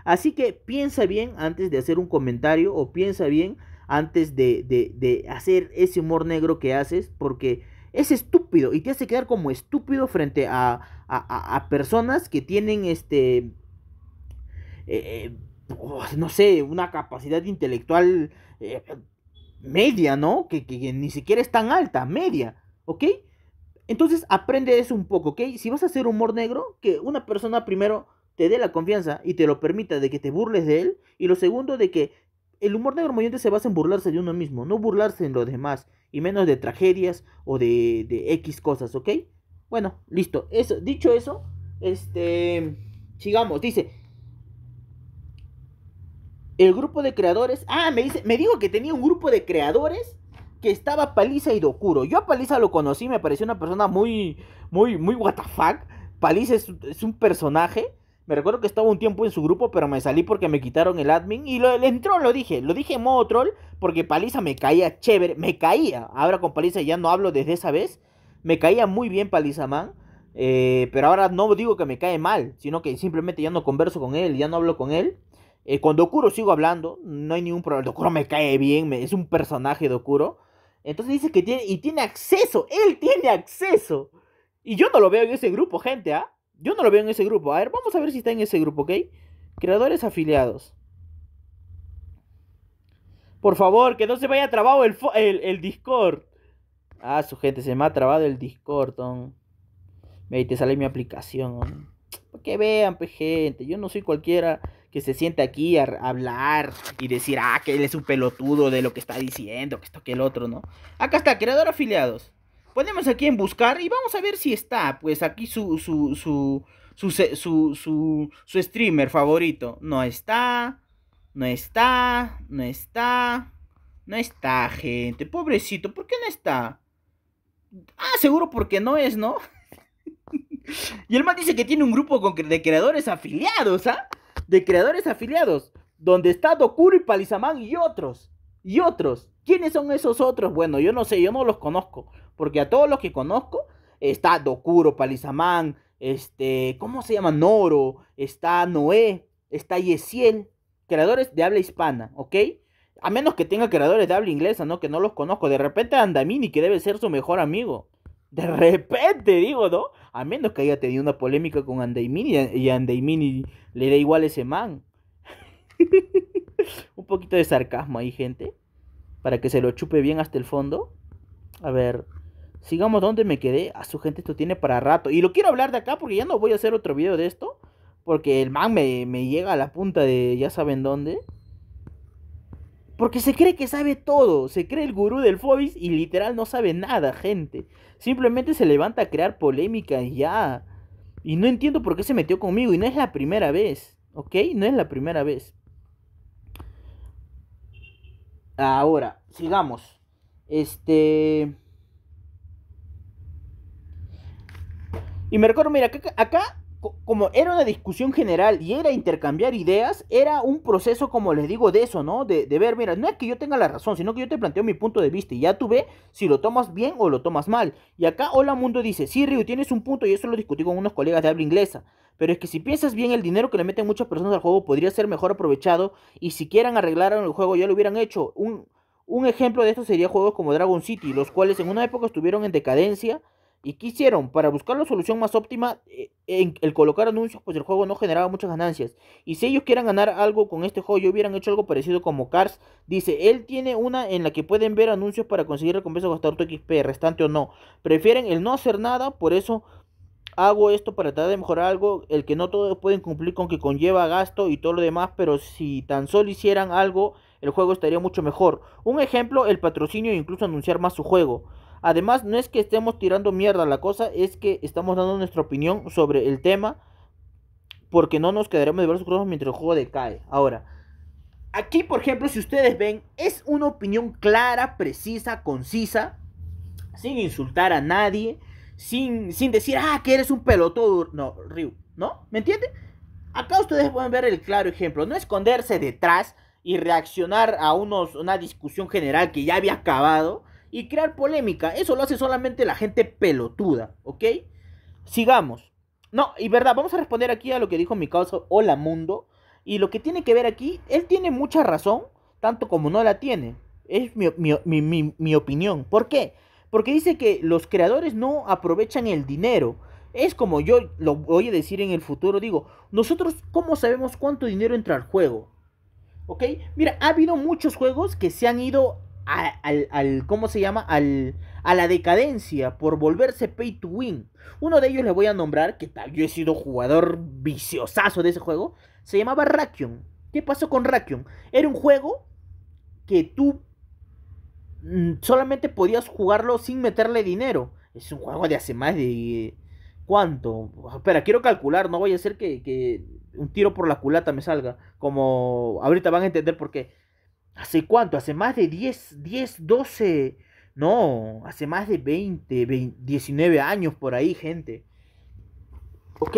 Así que piensa bien antes de hacer un comentario o piensa bien antes de, hacer ese humor negro que haces, porque es estúpido y te hace quedar como estúpido frente a, personas que tienen este... Eh, eh, pues, no sé, una capacidad intelectual eh, media, ¿no? Que, ni siquiera es tan alta, media, ¿ok? Entonces aprende eso un poco, ¿ok? Si vas a hacer humor negro, que una persona primero te dé la confianza y te lo permita de que te burles de él, y lo segundo de que el humor negro mollente se basa en burlarse de uno mismo, no burlarse en los demás, y menos de tragedias o de, de X cosas, ¿ok? Bueno, listo. Eso, dicho eso, este... Sigamos, dice, el grupo de creadores. Ah, me dice, me dijo que tenía un grupo de creadores que estaba Paliza y Dokuro. Yo a Paliza lo conocí, me pareció una persona muy, muy, muy what Paliza es, un personaje. Me recuerdo que estaba un tiempo en su grupo, pero me salí porque me quitaron el admin. Y lo, entró, lo dije. Lo dije en modo troll porque Paliza me caía chévere. Me caía. Ahora con Paliza ya no hablo desde esa vez. Me caía muy bien Paliza Man. Eh, pero ahora no digo que me cae mal, sino que simplemente ya no converso con él, ya no hablo con él. Eh, con Dokuro sigo hablando, no hay ningún problema. Dokuro me cae bien, es un personaje Dokuro. Entonces dice que tiene, y tiene acceso, él tiene acceso. Y yo no lo veo en ese grupo, gente, ¿ah? Yo no lo veo en ese grupo. A ver, vamos a ver si está en ese grupo, ¿ok? Creadores afiliados. Por favor, que no se vaya trabado el, el, el Discord. Ah, su gente, se me ha trabado el Discord, me dice, te sale mi aplicación. que vean, pues, gente. Yo no soy cualquiera que se siente aquí a, hablar y decir, ah, que él es un pelotudo de lo que está diciendo, que esto, que el otro, ¿no? Acá está, creador afiliados. Ponemos aquí en buscar y vamos a ver si está, pues aquí su, su, su, su, su, su, su streamer favorito. No está, no está, no está, no está, gente. Pobrecito, ¿por qué no está? Ah, seguro porque no es, ¿no? Y el más dice que tiene un grupo de creadores afiliados, ¿ah? de creadores afiliados, donde está Dokuro y Palizamán y otros, y otros. ¿Quiénes son esos otros? Bueno, yo no sé, yo no los conozco, porque a todos los que conozco está Dokuro, Palizamán, este, ¿cómo se llama? Noro, está Noé, está Yesiel, creadores de habla hispana, ¿ok? A menos que tenga creadores de habla inglesa, ¿no? Que no los conozco. De repente Andamini, que debe ser su mejor amigo de repente, digo, ¿no? A menos que haya tenido una polémica con Andaimini y Andaimini le da igual ese man. Un poquito de sarcasmo ahí, gente. Para que se lo chupe bien hasta el fondo. A ver, sigamos donde me quedé. A ah, su gente esto tiene para rato. Y lo quiero hablar de acá porque ya no voy a hacer otro video de esto. Porque el man me, me llega a la punta de ya saben dónde. Porque se cree que sabe todo. Se cree el gurú del Fobis y literal no sabe nada, gente. Simplemente se levanta a crear polémica y ya. Y no entiendo por qué se metió conmigo. Y no es la primera vez. ¿Ok? No es la primera vez. Ahora, sigamos. Este. Y me recuerdo, mira, acá como era una discusión general y era intercambiar ideas, era un proceso, como les digo, de eso, ¿no? De, ver, mira, no es que yo tenga la razón, sino que yo te planteo mi punto de vista y ya tú ve si lo tomas bien o lo tomas mal. Y acá Hola Mundo dice, sí, Ryu, tienes un punto y eso lo discutí con unos colegas de habla inglesa. Pero es que si piensas bien, el dinero que le meten muchas personas al juego podría ser mejor aprovechado y si quieran arreglar el juego ya lo hubieran hecho. Un, un ejemplo de esto sería juegos como Dragon City, los cuales en una época estuvieron en decadencia ¿Y qué hicieron? Para buscar la solución más óptima, eh, en el colocar anuncios, pues el juego no generaba muchas ganancias. Y si ellos quieran ganar algo con este juego, yo hubieran hecho algo parecido como Cars. Dice, él tiene una en la que pueden ver anuncios para conseguir recompensa o gastar tu XP, restante o no. Prefieren el no hacer nada, por eso hago esto para tratar de mejorar algo, el que no todos pueden cumplir con que conlleva gasto y todo lo demás, pero si tan solo hicieran algo, el juego estaría mucho mejor. Un ejemplo, el patrocinio e incluso anunciar más su juego. Además, no es que estemos tirando mierda, la cosa es que estamos dando nuestra opinión sobre el tema porque no nos quedaremos de brazos cruzados mientras el juego decae. Ahora, aquí por ejemplo, si ustedes ven, es una opinión clara, precisa, concisa, sin insultar a nadie, sin, sin decir, ah, que eres un pelotudo. No, Ryu, ¿no? ¿Me entiende? Acá ustedes pueden ver el claro ejemplo, no esconderse detrás y reaccionar a unos, una discusión general que ya había acabado y crear polémica. Eso lo hace solamente la gente pelotuda, ¿ok? Sigamos. No, y verdad, vamos a responder aquí a lo que dijo mi causa Hola Mundo. Y lo que tiene que ver aquí, él tiene mucha razón, tanto como no la tiene. Es mi, mi opinión. ¿Por qué? Porque dice que los creadores no aprovechan el dinero. Es como yo lo voy a decir en el futuro, digo, nosotros cómo sabemos cuánto dinero entra al juego. ¿Ok? Mira, ha habido muchos juegos que se han ido al, ¿cómo se llama? Al, a la decadencia por volverse pay to win. Uno de ellos le voy a nombrar, que tal, yo he sido jugador viciosazo de ese juego, se llamaba Rakion. ¿Qué pasó con Rakion? Era un juego que tú mm, solamente podías jugarlo sin meterle dinero. Es un juego de hace más de... ¿Cuánto? Espera, quiero calcular, no voy a hacer que, que un tiro por la culata me salga. Como ahorita van a entender por qué. ¿Hace cuánto? Hace más de 10, 10, 12, no, hace más de 20, 19 años por ahí, gente. ¿Ok?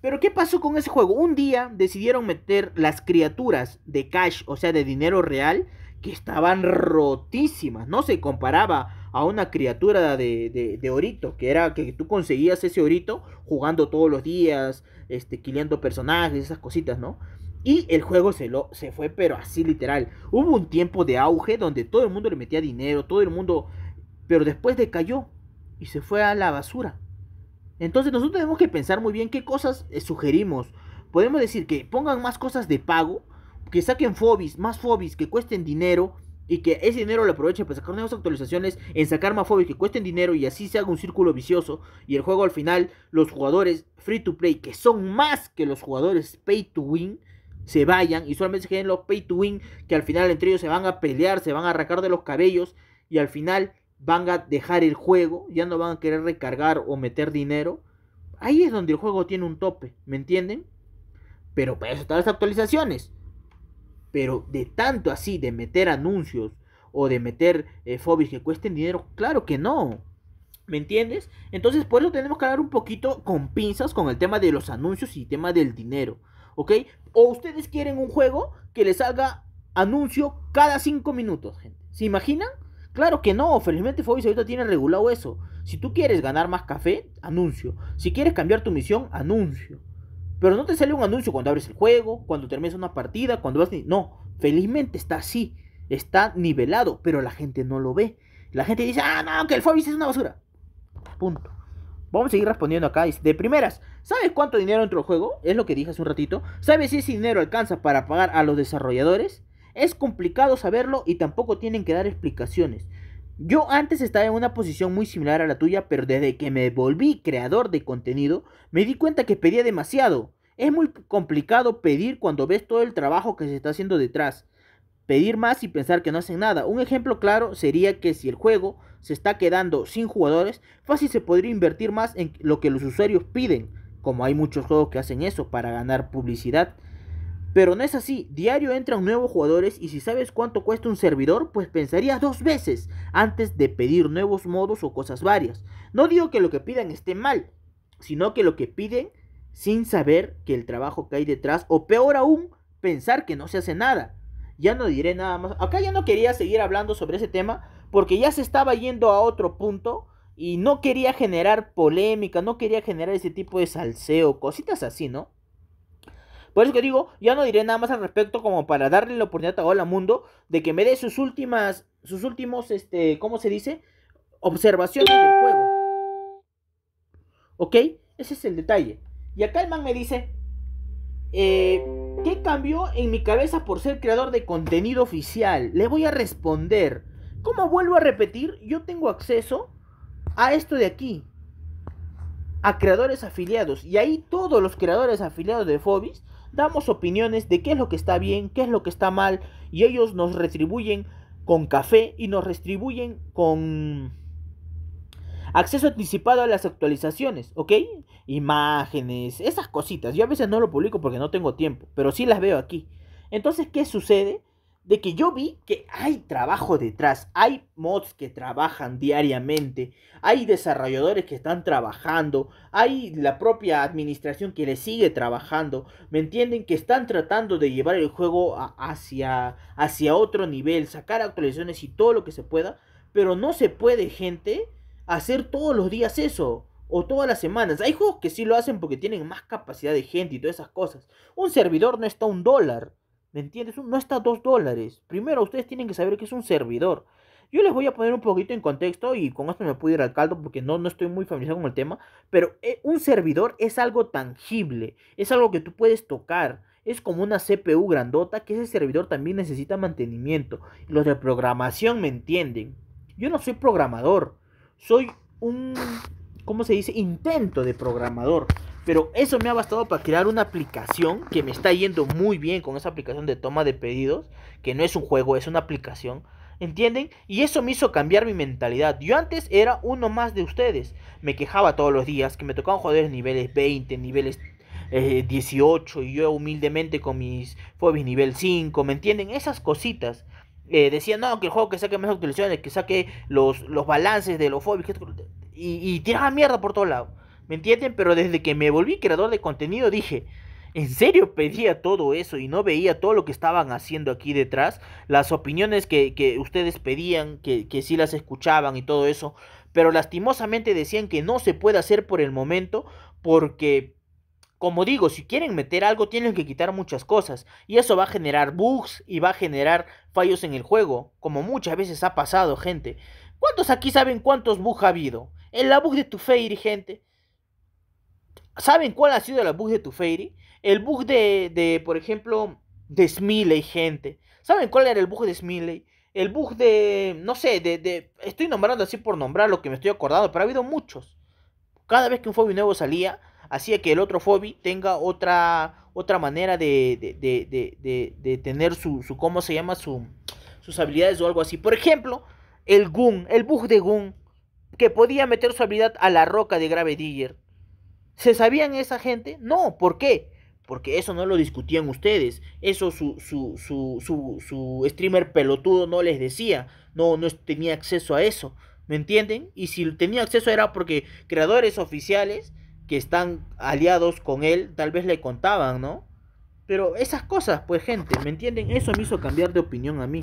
Pero ¿qué pasó con ese juego? Un día decidieron meter las criaturas de cash, o sea, de dinero real, que estaban rotísimas. No se comparaba a una criatura de, de, orito, que era que tú conseguías ese orito jugando todos los días, este, personajes, esas cositas, ¿no? Y el juego se, lo, se fue, pero así literal. Hubo un tiempo de auge donde todo el mundo le metía dinero, todo el mundo... Pero después decayó y se fue a la basura. Entonces nosotros tenemos que pensar muy bien qué cosas eh, sugerimos. Podemos decir que pongan más cosas de pago, que saquen fobis, más fobis, que cuesten dinero y que ese dinero lo aprovechen para sacar nuevas actualizaciones, en sacar más fobis que cuesten dinero y así se haga un círculo vicioso y el juego al final, los jugadores free to play, que son más que los jugadores pay to win, se vayan y solamente se queden los pay to win que al final entre ellos se van a pelear, se van a arrancar de los cabellos y al final van a dejar el juego, ya no van a querer recargar o meter dinero. Ahí es donde el juego tiene un tope, ¿me entienden? Pero para eso están las actualizaciones. Pero de tanto así, de meter anuncios o de meter eh, fobis que cuesten dinero, claro que no. ¿Me entiendes? Entonces por eso tenemos que hablar un poquito con pinzas con el tema de los anuncios y tema del dinero. ¿Ok? ¿O ustedes quieren un juego que les salga anuncio cada 5 minutos, gente? ¿Se imaginan? Claro que no, felizmente Fobis ahorita tiene regulado eso. Si tú quieres ganar más café, anuncio. Si quieres cambiar tu misión, anuncio. Pero no te sale un anuncio cuando abres el juego, cuando terminas una partida, cuando vas... No, felizmente está así, está nivelado, pero la gente no lo ve. La gente dice, ah, no, que el Fobis es una basura. Punto. Vamos a seguir respondiendo acá. de primeras, ¿sabes cuánto dinero entró al juego? Es lo que dije hace un ratito. ¿Sabes si ese dinero alcanza para pagar a los desarrolladores? Es complicado saberlo y tampoco tienen que dar explicaciones. Yo antes estaba en una posición muy similar a la tuya, pero desde que me volví creador de contenido, me di cuenta que pedía demasiado. Es muy complicado pedir cuando ves todo el trabajo que se está haciendo detrás pedir más y pensar que no hacen nada. Un ejemplo claro sería que si el juego se está quedando sin jugadores, fácil se podría invertir más en lo que los usuarios piden, como hay muchos juegos que hacen eso para ganar publicidad. Pero no es así, diario entran nuevos jugadores y si sabes cuánto cuesta un servidor, pues pensarías dos veces antes de pedir nuevos modos o cosas varias. No digo que lo que pidan esté mal, sino que lo que piden sin saber que el trabajo que hay detrás, o peor aún, pensar que no se hace nada ya no diré nada más. Acá ya no quería seguir hablando sobre ese tema porque ya se estaba yendo a otro punto y no quería generar polémica, no quería generar ese tipo de salseo, cositas así, ¿no? Por eso que digo, ya no diré nada más al respecto como para darle la oportunidad a Hola Mundo de que me dé sus últimas, sus últimos, este, ¿cómo se dice? Observaciones del juego. ¿Ok? Ese es el detalle. Y acá el man me dice, eh ¿Qué cambió en mi cabeza por ser creador de contenido oficial? Le voy a responder. Como vuelvo a repetir, yo tengo acceso a esto de aquí. A creadores afiliados. Y ahí todos los creadores afiliados de Fobis damos opiniones de qué es lo que está bien, qué es lo que está mal. Y ellos nos retribuyen con café y nos retribuyen con Acceso anticipado a las actualizaciones, ¿ok? Imágenes, esas cositas. Yo a veces no lo publico porque no tengo tiempo, pero sí las veo aquí. Entonces, ¿qué sucede? De que yo vi que hay trabajo detrás, hay mods que trabajan diariamente, hay desarrolladores que están trabajando, hay la propia administración que le sigue trabajando, ¿me entienden? Que están tratando de llevar el juego hacia, hacia otro nivel, sacar actualizaciones y todo lo que se pueda, pero no se puede, gente, hacer todos los días eso. O todas las semanas. Hay juegos que sí lo hacen porque tienen más capacidad de gente y todas esas cosas. Un servidor no está un dólar. ¿Me entiendes? No está dos dólares. Primero, ustedes tienen que saber que es un servidor. Yo les voy a poner un poquito en contexto y con esto me puedo ir al caldo porque no, no estoy muy familiarizado con el tema. Pero eh, un servidor es algo tangible, es algo que tú puedes tocar. Es como una CPU grandota que ese servidor también necesita mantenimiento. Los de programación me entienden. Yo no soy programador soy un, ¿cómo se dice? Intento de programador. Pero eso me ha bastado para crear una aplicación que me está yendo muy bien con esa aplicación de toma de pedidos, que no es un juego, es una aplicación. ¿Entienden? Y eso me hizo cambiar mi mentalidad. Yo antes era uno más de ustedes. Me quejaba todos los días que me tocaban joder niveles 20, niveles 18 eh, y yo humildemente con mis fobis nivel 5, ¿me entienden? Esas cositas. Eh, decían, no, que el juego que saque más actualizaciones, que saque los, los balances de los fobios, y, y tiraban mierda por todos lados. ¿Me entienden? Pero desde que me volví creador de contenido dije, ¿en serio pedía todo eso y no veía todo lo que estaban haciendo aquí detrás? Las opiniones que, ustedes pedían, que, que sí las escuchaban y todo eso, pero lastimosamente decían que no se puede hacer por el momento porque como digo, si quieren meter algo tienen que quitar muchas cosas y eso va a generar bugs y va a generar fallos en el juego, como muchas veces ha pasado, gente. ¿Cuántos aquí saben cuántos bugs ha habido? En la bug de tu Fairy, gente. ¿Saben cuál ha sido la bug de tu El bug de, de, por ejemplo, de Smiley, gente. ¿Saben cuál era el bug de Smiley? El bug de, no sé, de, de, estoy nombrando así por nombrar lo que me estoy acordando, pero ha habido muchos. Cada vez que un Fobi nuevo salía, hacía que el otro Fobi tenga otra, otra manera de, de, tener su, su, ¿cómo se llama? Su, sus habilidades o algo así. Por ejemplo, el Goon, el bug de Goon, que podía meter su habilidad a la roca de Grave Digger. ¿Se sabían esa gente? No, ¿por qué? Porque eso no lo discutían ustedes. Eso su, su, su, su, streamer pelotudo no les decía. No, no tenía acceso a eso. ¿Me entienden? Y si tenía acceso era porque creadores oficiales que están aliados con él, tal vez le contaban, ¿no? Pero esas cosas, pues gente, ¿me entienden? Eso me hizo cambiar de opinión a mí.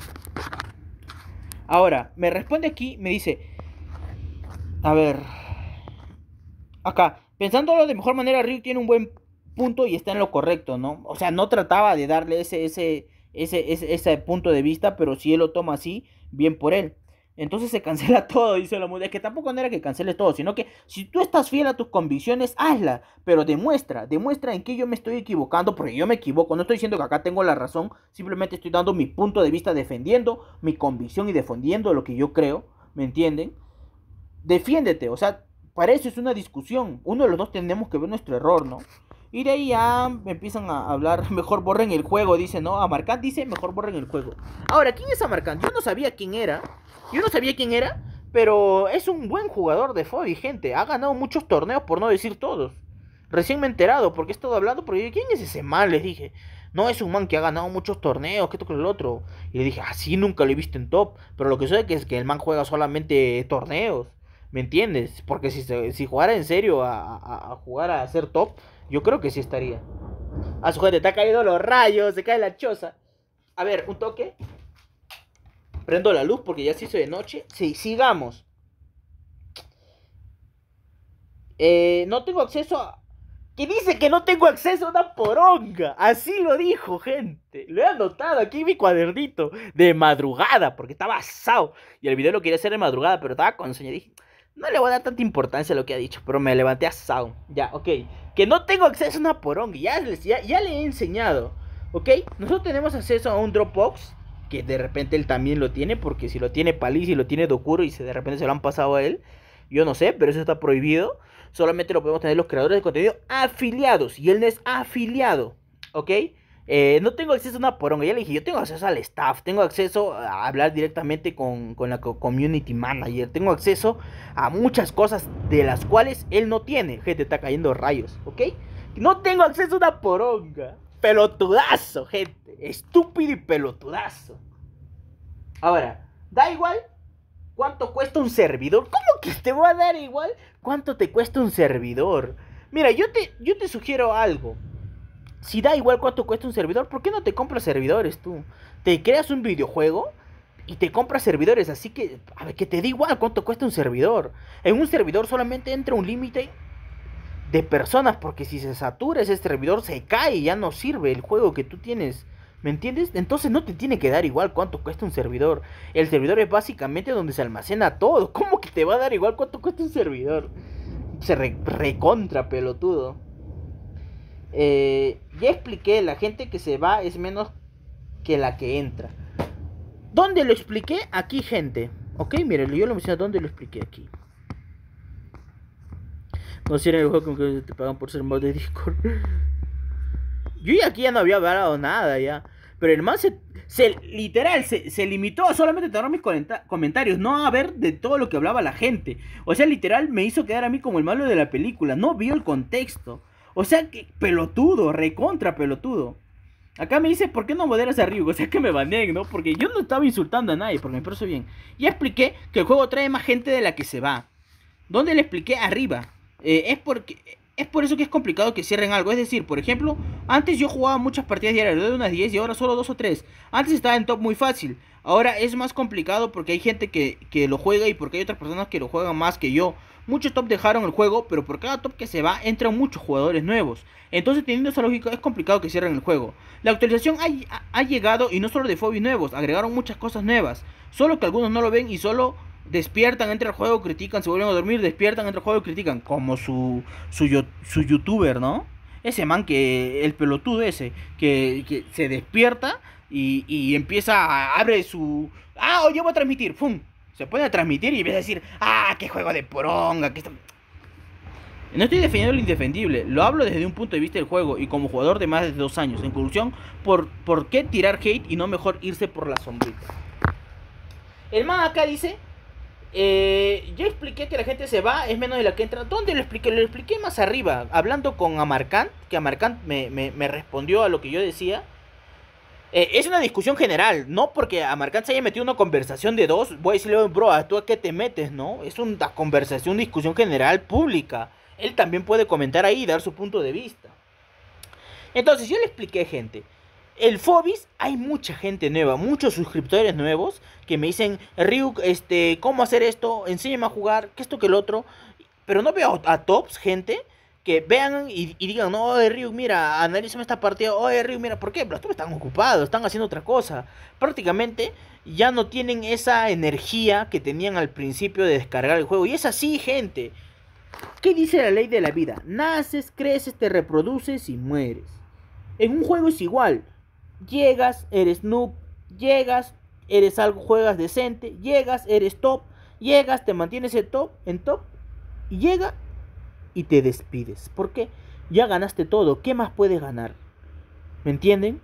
Ahora, me responde aquí, me dice, a ver, acá, pensándolo de mejor manera, Ryu tiene un buen punto y está en lo correcto, ¿no? O sea, no trataba de darle ese, ese, ese, ese, ese punto de vista, pero si él lo toma así, bien por él entonces se cancela todo, dice la mujer. que tampoco no era que canceles todo, sino que si tú estás fiel a tus convicciones, hazla. Pero demuestra, demuestra en qué yo me estoy equivocando, porque yo me equivoco. No estoy diciendo que acá tengo la razón, simplemente estoy dando mi punto de vista, defendiendo mi convicción y defendiendo lo que yo creo. ¿Me entienden? Defiéndete, o sea, para eso es una discusión. Uno de los dos tenemos que ver nuestro error, ¿no? Y de ahí ya empiezan a hablar, mejor borren el juego, dice, ¿no? Amarcant dice, mejor borren el juego. Ahora, ¿quién es Amarcant? Yo no sabía quién era. Yo no sabía quién era, pero es un buen jugador de FOBI, gente. Ha ganado muchos torneos, por no decir todos. Recién me he enterado porque he estado hablando, pero yo, ¿quién es ese man? Les dije, no, es un man que ha ganado muchos torneos, que tocó el otro. Y le dije, así ah, nunca lo he visto en top. Pero lo que sé es que el man juega solamente torneos. ¿Me entiendes? Porque si, si jugara en serio a, jugar a ser top, yo creo que sí estaría. A su gente, te ha caído los rayos, se cae la choza. A ver, un toque. Prendo la luz porque ya se hizo de noche. Sí, sigamos. Eh, no tengo acceso a... Que dice que no tengo acceso a una poronga. Así lo dijo, gente. Lo he anotado aquí en mi cuadernito. De madrugada, porque estaba asado. Y el video lo quería hacer de madrugada, pero estaba con sueño. Dije, no le voy a dar tanta importancia a lo que ha dicho, pero me levanté asado. Ya, ok. Que no tengo acceso a una poronga. Ya, les, ya, ya le he enseñado. ¿Ok? Nosotros tenemos acceso a un Dropbox de repente él también lo tiene, porque si lo tiene Palis y lo tiene Dokuro y si de repente se lo han pasado a él, yo no sé, pero eso está prohibido. Solamente lo podemos tener los creadores de contenido afiliados y él no es afiliado, ¿ok? Eh, no tengo acceso a una poronga, ya le dije, yo tengo acceso al staff, tengo acceso a hablar directamente con, con la community manager, tengo acceso a muchas cosas de las cuales él no tiene. Gente, está cayendo rayos, ¿ok? No tengo acceso a una poronga pelotudazo, gente. Estúpido y pelotudazo. Ahora, da igual cuánto cuesta un servidor. ¿Cómo que te va a dar igual cuánto te cuesta un servidor? Mira, yo te, yo te sugiero algo. Si da igual cuánto cuesta un servidor, ¿por qué no te compras servidores tú? Te creas un videojuego y te compras servidores. Así que, a ver, que te da igual cuánto cuesta un servidor. En un servidor solamente entra un límite de personas, porque si se satura ese servidor se cae y ya no sirve el juego que tú tienes. ¿Me entiendes? Entonces no te tiene que dar igual cuánto cuesta un servidor. El servidor es básicamente donde se almacena todo. ¿Cómo que te va a dar igual cuánto cuesta un servidor? Se recontra pelotudo. Eh, ya expliqué, la gente que se va es menos que la que entra. ¿Dónde lo expliqué? Aquí, gente. Ok, miren, yo lo mencioné, ¿dónde lo expliqué? Aquí. No sirve el juego como que te pagan por ser mod de Discord. Yo ya aquí ya no había hablado nada ya. Pero el más se, literal, se, limitó a solamente tener mis comentarios, no a ver de todo lo que hablaba la gente. O sea, literal me hizo quedar a mí como el malo de la película. No vio el contexto. O sea, que pelotudo, recontra pelotudo. Acá me dice, ¿por qué no moderas arriba? O sea, que me baneen, ¿no? Porque yo no estaba insultando a nadie, porque me parece bien. Ya expliqué que el juego trae más gente de la que se va. ¿Dónde le expliqué? Arriba. Eh, es porque es por eso que es complicado que cierren algo. Es decir, por ejemplo, antes yo jugaba muchas partidas diarias, de unas 10 y ahora solo 2 o 3. Antes estaba en top muy fácil. Ahora es más complicado porque hay gente que, lo juega y porque hay otras personas que lo juegan más que yo. Muchos top dejaron el juego, pero por cada top que se va entran muchos jugadores nuevos. Entonces, teniendo esa lógica, es complicado que cierren el juego. La actualización ha, ha llegado y no solo de Fobis nuevos, agregaron muchas cosas nuevas. Solo que algunos no lo ven y solo despiertan, entran al juego, critican, se vuelven a dormir, despiertan, entran al juego, critican. Como su, su, su youtuber, ¿no? Ese man que, el pelotudo ese, que, que se despierta y, y empieza, a, abre su... Ah, hoy yo voy a transmitir, fum, Se pone a transmitir y empieza a decir, ah, qué juego de poronga, No estoy definiendo lo indefendible, lo hablo desde un punto de vista del juego y como jugador de más de dos años en corrupción, por, ¿por qué tirar hate y no mejor irse por la sombrita? El man acá dice eh, yo expliqué que la gente se va, es menos de la que entra. ¿Dónde lo expliqué? Lo expliqué más arriba, hablando con Amarcant, que Amarcant me, me, respondió a lo que yo decía. Eh, es una discusión general, no porque Amarcant se haya metido una conversación de dos, voy a decirle, bro, ¿a tú a qué te metes, no? Es una conversación, discusión general pública. Él también puede comentar ahí y dar su punto de vista. Entonces, yo le expliqué, gente, el Fobis hay mucha gente nueva, muchos suscriptores nuevos que me dicen, Ryuk, este, ¿cómo hacer esto? Enséñame a jugar, que esto que el otro. Pero no veo a tops, gente, que vean y, digan, no, oye Ryuk, mira, analízame esta partida, oye Ryuk, mira, ¿por qué? Pero tops están ocupados, están haciendo otra cosa. Prácticamente ya no tienen esa energía que tenían al principio de descargar el juego. Y es así, gente. ¿Qué dice la ley de la vida? Naces, creces, te reproduces y mueres. En un juego es igual llegas, eres noob, llegas, eres algo, juegas decente, llegas, eres top, llegas, te mantienes en top, en top, y llega y te despides. ¿Por qué? Ya ganaste todo, ¿qué más puedes ganar? ¿Me entienden?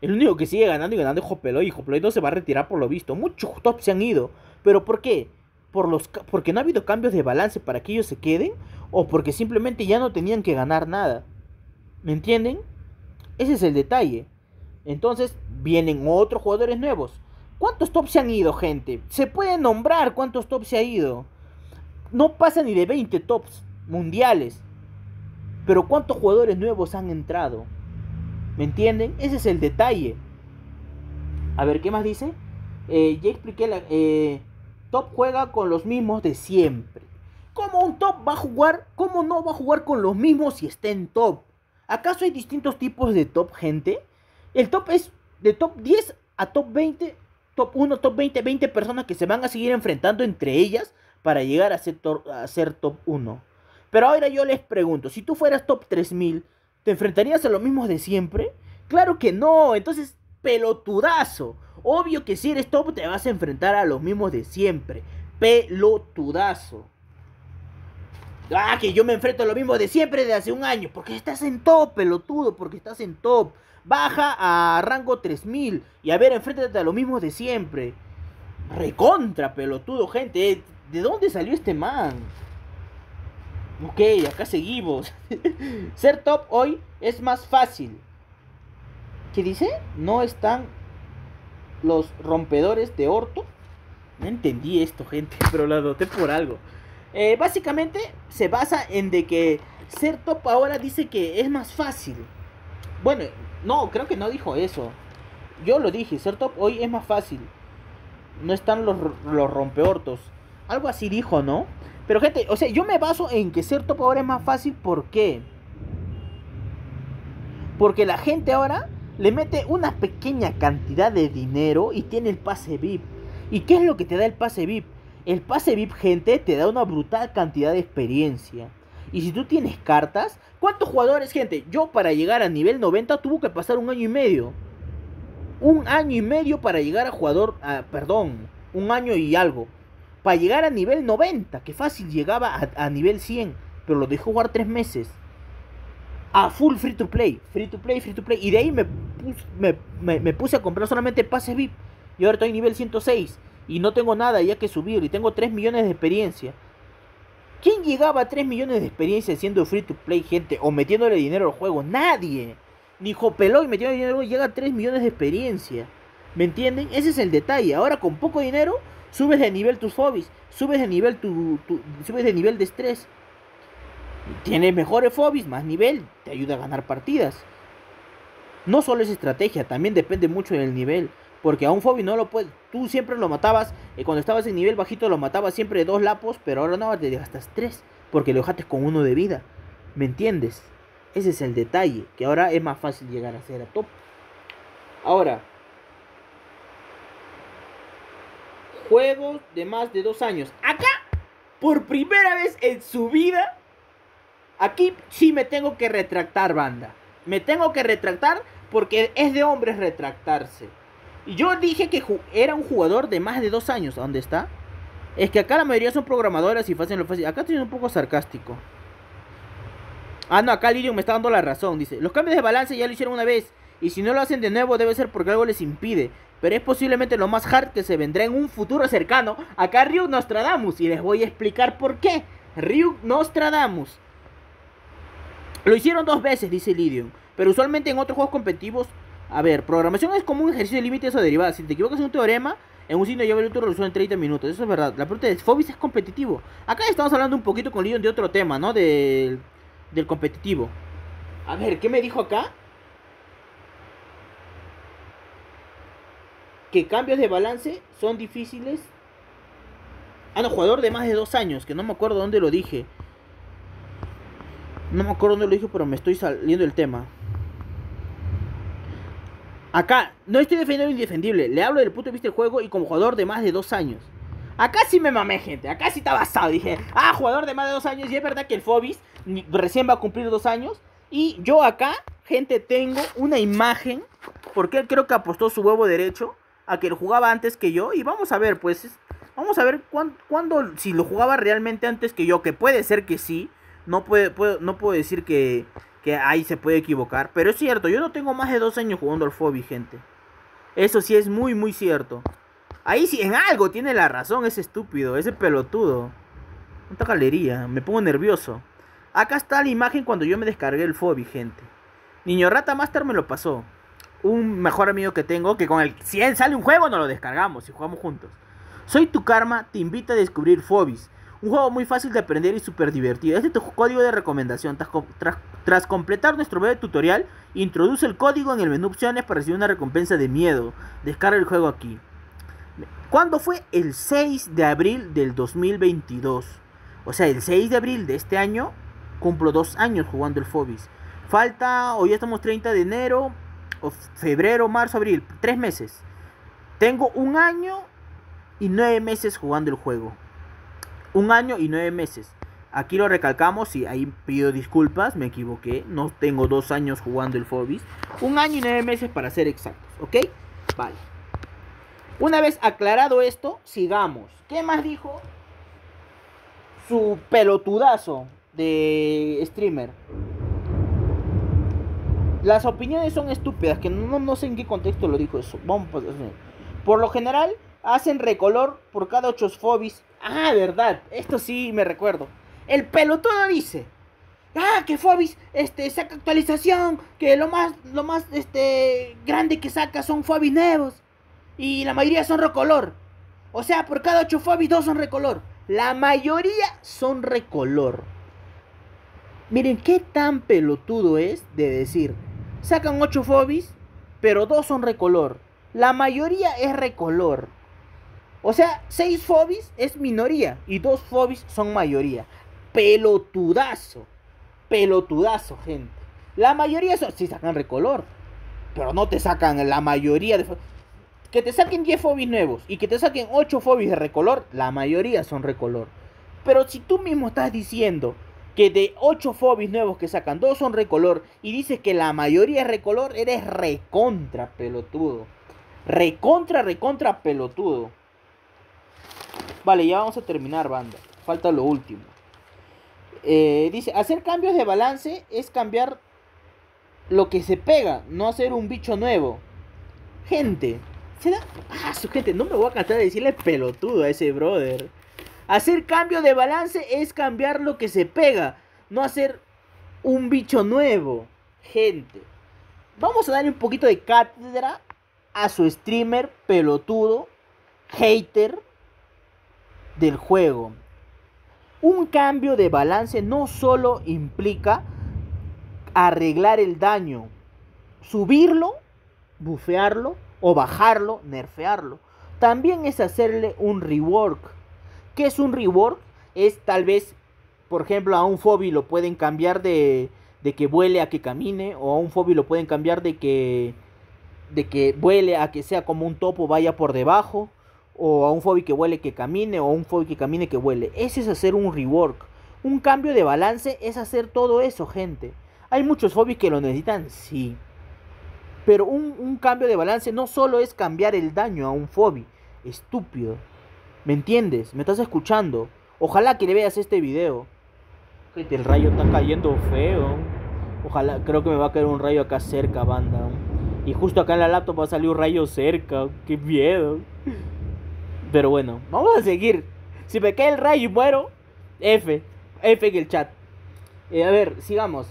El único que sigue ganando y ganando es Hopeloy. Y Hopeloy no se va a retirar por lo visto. Muchos tops se han ido. ¿Pero por qué? Por los, porque no ha habido cambios de balance para que ellos se queden. O porque simplemente ya no tenían que ganar nada. ¿Me entienden? Ese es el detalle. Entonces vienen otros jugadores nuevos. ¿Cuántos tops se han ido, gente? Se puede nombrar cuántos tops se ha ido. No pasa ni de 20 tops mundiales. Pero cuántos jugadores nuevos han entrado. ¿Me entienden? Ese es el detalle. A ver, ¿qué más dice? Eh, ya expliqué la... Eh, top juega con los mismos de siempre. ¿Cómo un top va a jugar? ¿Cómo no va a jugar con los mismos si está en top? ¿Acaso hay distintos tipos de top, gente? El top es de top 10 a top 20, top 1, top 20, 20 personas que se van a seguir enfrentando entre ellas para llegar a ser, top 1. Pero ahora yo les pregunto, si tú fueras top 3000, ¿te enfrentarías a los mismos de siempre? Claro que no, entonces pelotudazo. Obvio que si eres top te vas a enfrentar a los mismos de siempre. Pelotudazo. Ah, que yo me enfrento a los mismos de siempre de hace un año. Porque estás en top, pelotudo, porque estás en top baja a rango 3000 y a ver, enfréntate a lo mismo de siempre. Recontra, pelotudo, gente. Eh, ¿De dónde salió este man? Ok, acá seguimos. Ser top hoy es más fácil. ¿Qué dice? No están los rompedores de orto. No entendí esto, gente, pero lo adoté por algo. Eh, básicamente se basa en de que ser top ahora dice que es más fácil. Bueno, no, creo que no dijo eso. Yo lo dije, ser top hoy es más fácil. No están los, los rompeortos. Algo así dijo, ¿no? Pero gente, o sea, yo me baso en que ser top ahora es más fácil. ¿Por qué? Porque la gente ahora le mete una pequeña cantidad de dinero y tiene el pase VIP. ¿Y qué es lo que te da el pase VIP? El pase VIP, gente, te da una brutal cantidad de experiencia. Y si tú tienes cartas, ¿Cuántos jugadores, gente? Yo para llegar a nivel 90 tuvo que pasar un año y medio. Un año y medio para llegar a jugador, a, perdón, un año y algo. Para llegar a nivel 90, que fácil llegaba a, nivel 100, pero lo dejó jugar tres meses. A full free to play, free to play, free to play. Y de ahí me, puse a comprar solamente pases VIP. Y ahora estoy en nivel 106 y no tengo nada ya que subir y tengo 3 millones de experiencia. ¿Quién llegaba a 3 millones de experiencias siendo free to play, gente? O metiéndole dinero al juego. Nadie. Ni Jopeloy metiéndole dinero al juego llega a 3 millones de experiencia. ¿Me entienden? Ese es el detalle. Ahora con poco dinero subes de nivel tus hobbies. Subes de nivel tu, tu subes de nivel de estrés. Tienes mejores hobbies, más nivel. Te ayuda a ganar partidas. No solo es estrategia, también depende mucho del nivel. Porque a un Fobi no lo puedes. Tú siempre lo matabas. y eh, cuando estabas en nivel bajito lo matabas siempre de dos lapos. Pero ahora no, te gastas tres. Porque lo dejaste con uno de vida. ¿Me entiendes? Ese es el detalle. Que ahora es más fácil llegar a ser a top. Ahora. Juegos de más de dos años. Acá, por primera vez en su vida. Aquí sí me tengo que retractar, banda. Me tengo que retractar porque es de hombres retractarse. Yo dije que era un jugador de más de dos años. ¿A dónde está? Es que acá la mayoría son programadoras y hacen lo fácil. Acá estoy un poco sarcástico. Ah, no, acá Lidium me está dando la razón. Dice: Los cambios de balance ya lo hicieron una vez. Y si no lo hacen de nuevo, debe ser porque algo les impide. Pero es posiblemente lo más hard que se vendrá en un futuro cercano. Acá Ryu Nostradamus. Y les voy a explicar por qué. Ryu Nostradamus. Lo hicieron dos veces, dice Lidium. Pero usualmente en otros juegos competitivos a ver, programación es como un ejercicio de límites o derivadas. Si te equivocas en un teorema, en un signo lleva el otro resuelve en 30 minutos. Eso es verdad. La pregunta es, ¿Fobis es competitivo? Acá estamos hablando un poquito con Leon de otro tema, ¿no? Del, competitivo. A ver, ¿qué me dijo acá? Que cambios de balance son difíciles. Ah, no, jugador de más de dos años, que no me acuerdo dónde lo dije. No me acuerdo dónde lo dije, pero me estoy saliendo el tema. Acá no estoy defendiendo indefendible, le hablo del punto de vista del juego y como jugador de más de dos años. Acá sí me mamé, gente. Acá sí estaba basado. Dije, ah, jugador de más de dos años. Y es verdad que el Fobis recién va a cumplir dos años. Y yo acá, gente, tengo una imagen. Porque él creo que apostó su huevo derecho a que lo jugaba antes que yo. Y vamos a ver, pues, vamos a ver cuándo, si lo jugaba realmente antes que yo. Que puede ser que sí. no puedo decir que, que ahí se puede equivocar. Pero es cierto, yo no tengo más de dos años jugando al Fobi, gente. Eso sí es muy, muy cierto. Ahí sí, en algo tiene la razón ese estúpido, ese pelotudo. Cuánta galería, me pongo nervioso. Acá está la imagen cuando yo me descargué el Fobi, gente. Niño Rata Master me lo pasó. Un mejor amigo que tengo, que con el... Si él sale un juego, no lo descargamos y jugamos juntos. Soy tu karma, te invito a descubrir Fobis, un juego muy fácil de aprender y súper divertido. Este es tu código de recomendación. Tras, completar nuestro breve tutorial, introduce el código en el menú opciones para recibir una recompensa de miedo. Descarga el juego aquí. ¿Cuándo fue? El 6 de abril del 2022. O sea, el 6 de abril de este año cumplo dos años jugando el Fobis. Falta, hoy estamos 30 de enero, o febrero, marzo, abril, tres meses. Tengo un año y nueve meses jugando el juego un año y nueve meses. Aquí lo recalcamos y ahí pido disculpas, me equivoqué. No tengo dos años jugando el Fobis. Un año y nueve meses para ser exactos, ¿ok? Vale. Una vez aclarado esto, sigamos. ¿Qué más dijo su pelotudazo de streamer? Las opiniones son estúpidas, que no, sé en qué contexto lo dijo eso. Vamos pues, Por lo general, hacen recolor por cada ocho fobis Ah, verdad, esto sí me recuerdo. El pelotudo dice. Ah, que Fobis este, saca actualización, que lo más, lo más este, grande que saca son Fobis nuevos. Y la mayoría son recolor. O sea, por cada 8 Fobis, dos son recolor. La mayoría son recolor. Miren qué tan pelotudo es de decir, sacan 8 Fobis, pero dos son recolor. La mayoría es recolor. O sea, seis fobis es minoría y dos fobis son mayoría. Pelotudazo. Pelotudazo, gente. La mayoría son. Sí, sacan recolor. Pero no te sacan la mayoría de. Que te saquen 10 fobis nuevos y que te saquen 8 fobis de recolor, la mayoría son recolor. Pero si tú mismo estás diciendo que de 8 fobis nuevos que sacan, 2 son recolor y dices que la mayoría es recolor, eres recontra pelotudo. Recontra, recontra pelotudo. Vale, ya vamos a terminar, banda. Falta lo último. Eh, dice, hacer cambios de balance es cambiar lo que se pega, no hacer un bicho nuevo. Gente, se da... Ah, su gente, no me voy a cansar de decirle pelotudo a ese brother. Hacer cambio de balance es cambiar lo que se pega, no hacer un bicho nuevo. Gente, vamos a darle un poquito de cátedra a su streamer pelotudo, hater, del juego. Un cambio de balance no solo implica arreglar el daño, subirlo, bufearlo o bajarlo, nerfearlo. También es hacerle un rework. ¿Qué es un rework? Es tal vez, por ejemplo, a un Fobi lo pueden cambiar de, de que vuele a que camine, o a un Fobi lo pueden cambiar de que, de que vuele a que sea como un topo, vaya por debajo, o a un Fobi que huele que camine, o a un Fobi que camine que huele. Ese es hacer un rework. Un cambio de balance es hacer todo eso, gente. Hay muchos Fobis que lo necesitan, sí. Pero un, cambio de balance no solo es cambiar el daño a un Fobi. Estúpido. ¿Me entiendes? ¿Me estás escuchando? Ojalá que le veas este video. El rayo está cayendo feo. Ojalá, creo que me va a caer un rayo acá cerca, banda. Y justo acá en la laptop va a salir un rayo cerca. ¡Qué miedo! Pero bueno, vamos a seguir. Si me cae el rayo y muero, F. F en el chat. Eh, a ver, sigamos.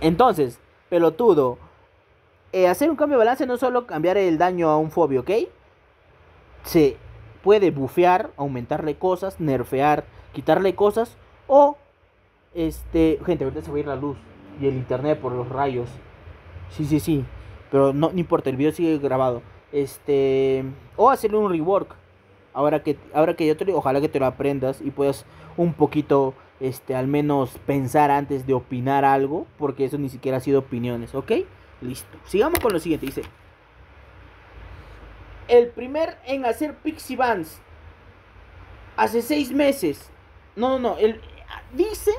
Entonces, pelotudo. Eh, hacer un cambio de balance no solo cambiar el daño a un fobio, ¿ok? Se puede bufear, aumentarle cosas, nerfear, quitarle cosas. O, este. Gente, ahorita se va a ir la luz y el internet por los rayos. Sí, sí, sí. Pero no, no importa, el video sigue grabado. Este, o hacerle un rework. Ahora que, ahora que yo te ojalá que te lo aprendas y puedas un poquito, este, al menos pensar antes de opinar algo, porque eso ni siquiera ha sido opiniones, ¿ok? Listo. Sigamos con lo siguiente, dice. El primer en hacer Pixie Bands hace seis meses. No, no, no. dice,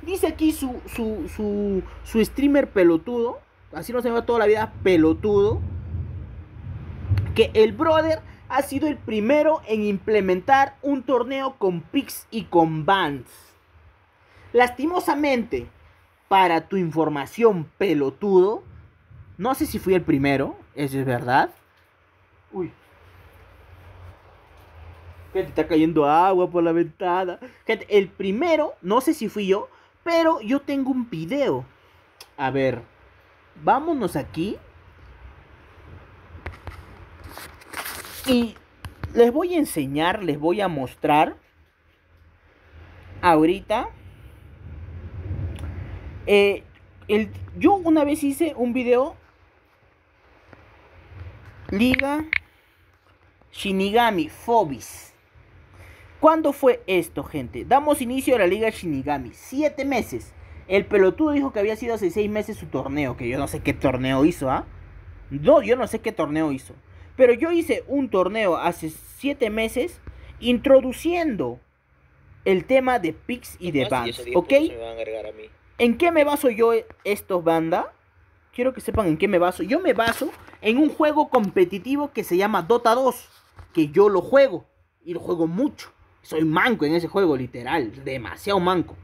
dice aquí su, su, su, su streamer pelotudo. Así no se llama toda la vida, pelotudo que el brother ha sido el primero en implementar un torneo con picks y con Bands. Lastimosamente, para tu información pelotudo, no sé si fui el primero, eso es verdad. Uy. Gente, está cayendo agua por la ventana. Gente, el primero, no sé si fui yo, pero yo tengo un video. A ver, vámonos aquí Y les voy a enseñar, les voy a mostrar ahorita. Eh, el, yo una vez hice un video Liga Shinigami Phobis. ¿Cuándo fue esto, gente? Damos inicio a la Liga Shinigami. Siete meses. El pelotudo dijo que había sido hace seis meses su torneo. Que yo no sé qué torneo hizo, ¿ah? No, yo no sé qué torneo hizo. Pero yo hice un torneo hace 7 meses introduciendo el tema de picks y de bands, ¿ok? ¿En qué me baso yo estos banda? Quiero que sepan en qué me baso. Yo me baso en un juego competitivo que se llama Dota 2, que yo lo juego y lo juego mucho. Soy manco en ese juego, literal, demasiado manco.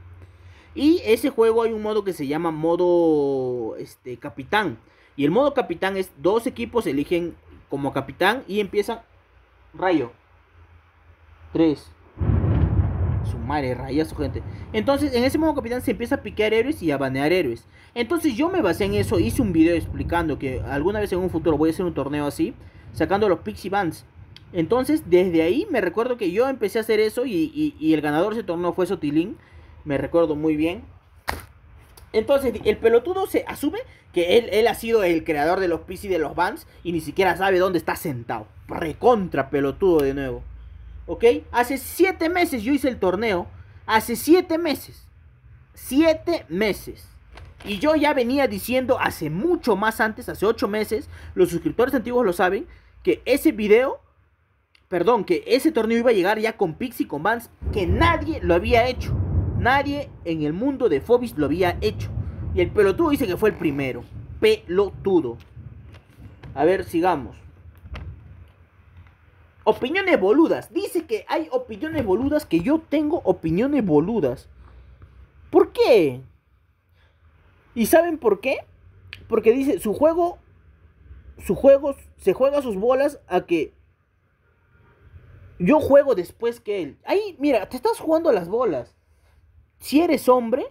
Y ese juego hay un modo que se llama modo este capitán y el modo capitán es dos equipos eligen como capitán y empieza. Rayo. Tres. Su madre, su gente. Entonces, en ese modo capitán se empieza a piquear héroes y a banear héroes. Entonces, yo me basé en eso. Hice un video explicando que alguna vez en un futuro voy a hacer un torneo así, sacando los Pixie Bands. Entonces, desde ahí me recuerdo que yo empecé a hacer eso y, y el ganador de ese torneo fue Sotilín. Me recuerdo muy bien. Entonces, el pelotudo se asume que él, ha sido el creador de los PC y de los Vans y ni siquiera sabe dónde está sentado. Recontra pelotudo de nuevo. ¿Ok? Hace 7 meses yo hice el torneo. Hace 7 meses. 7 meses. Y yo ya venía diciendo hace mucho más antes, hace 8 meses, los suscriptores antiguos lo saben, que ese video, perdón, que ese torneo iba a llegar ya con Pixie, con Vans, que nadie lo había hecho. Nadie en el mundo de Fobis lo había hecho. Y el pelotudo dice que fue el primero. Pelotudo. A ver, sigamos. Opiniones boludas. Dice que hay opiniones boludas, que yo tengo opiniones boludas. ¿Por qué? ¿Y saben por qué? Porque dice, su juego, su juego, se juega sus bolas a que yo juego después que él. Ahí, mira, te estás jugando las bolas. Si eres hombre,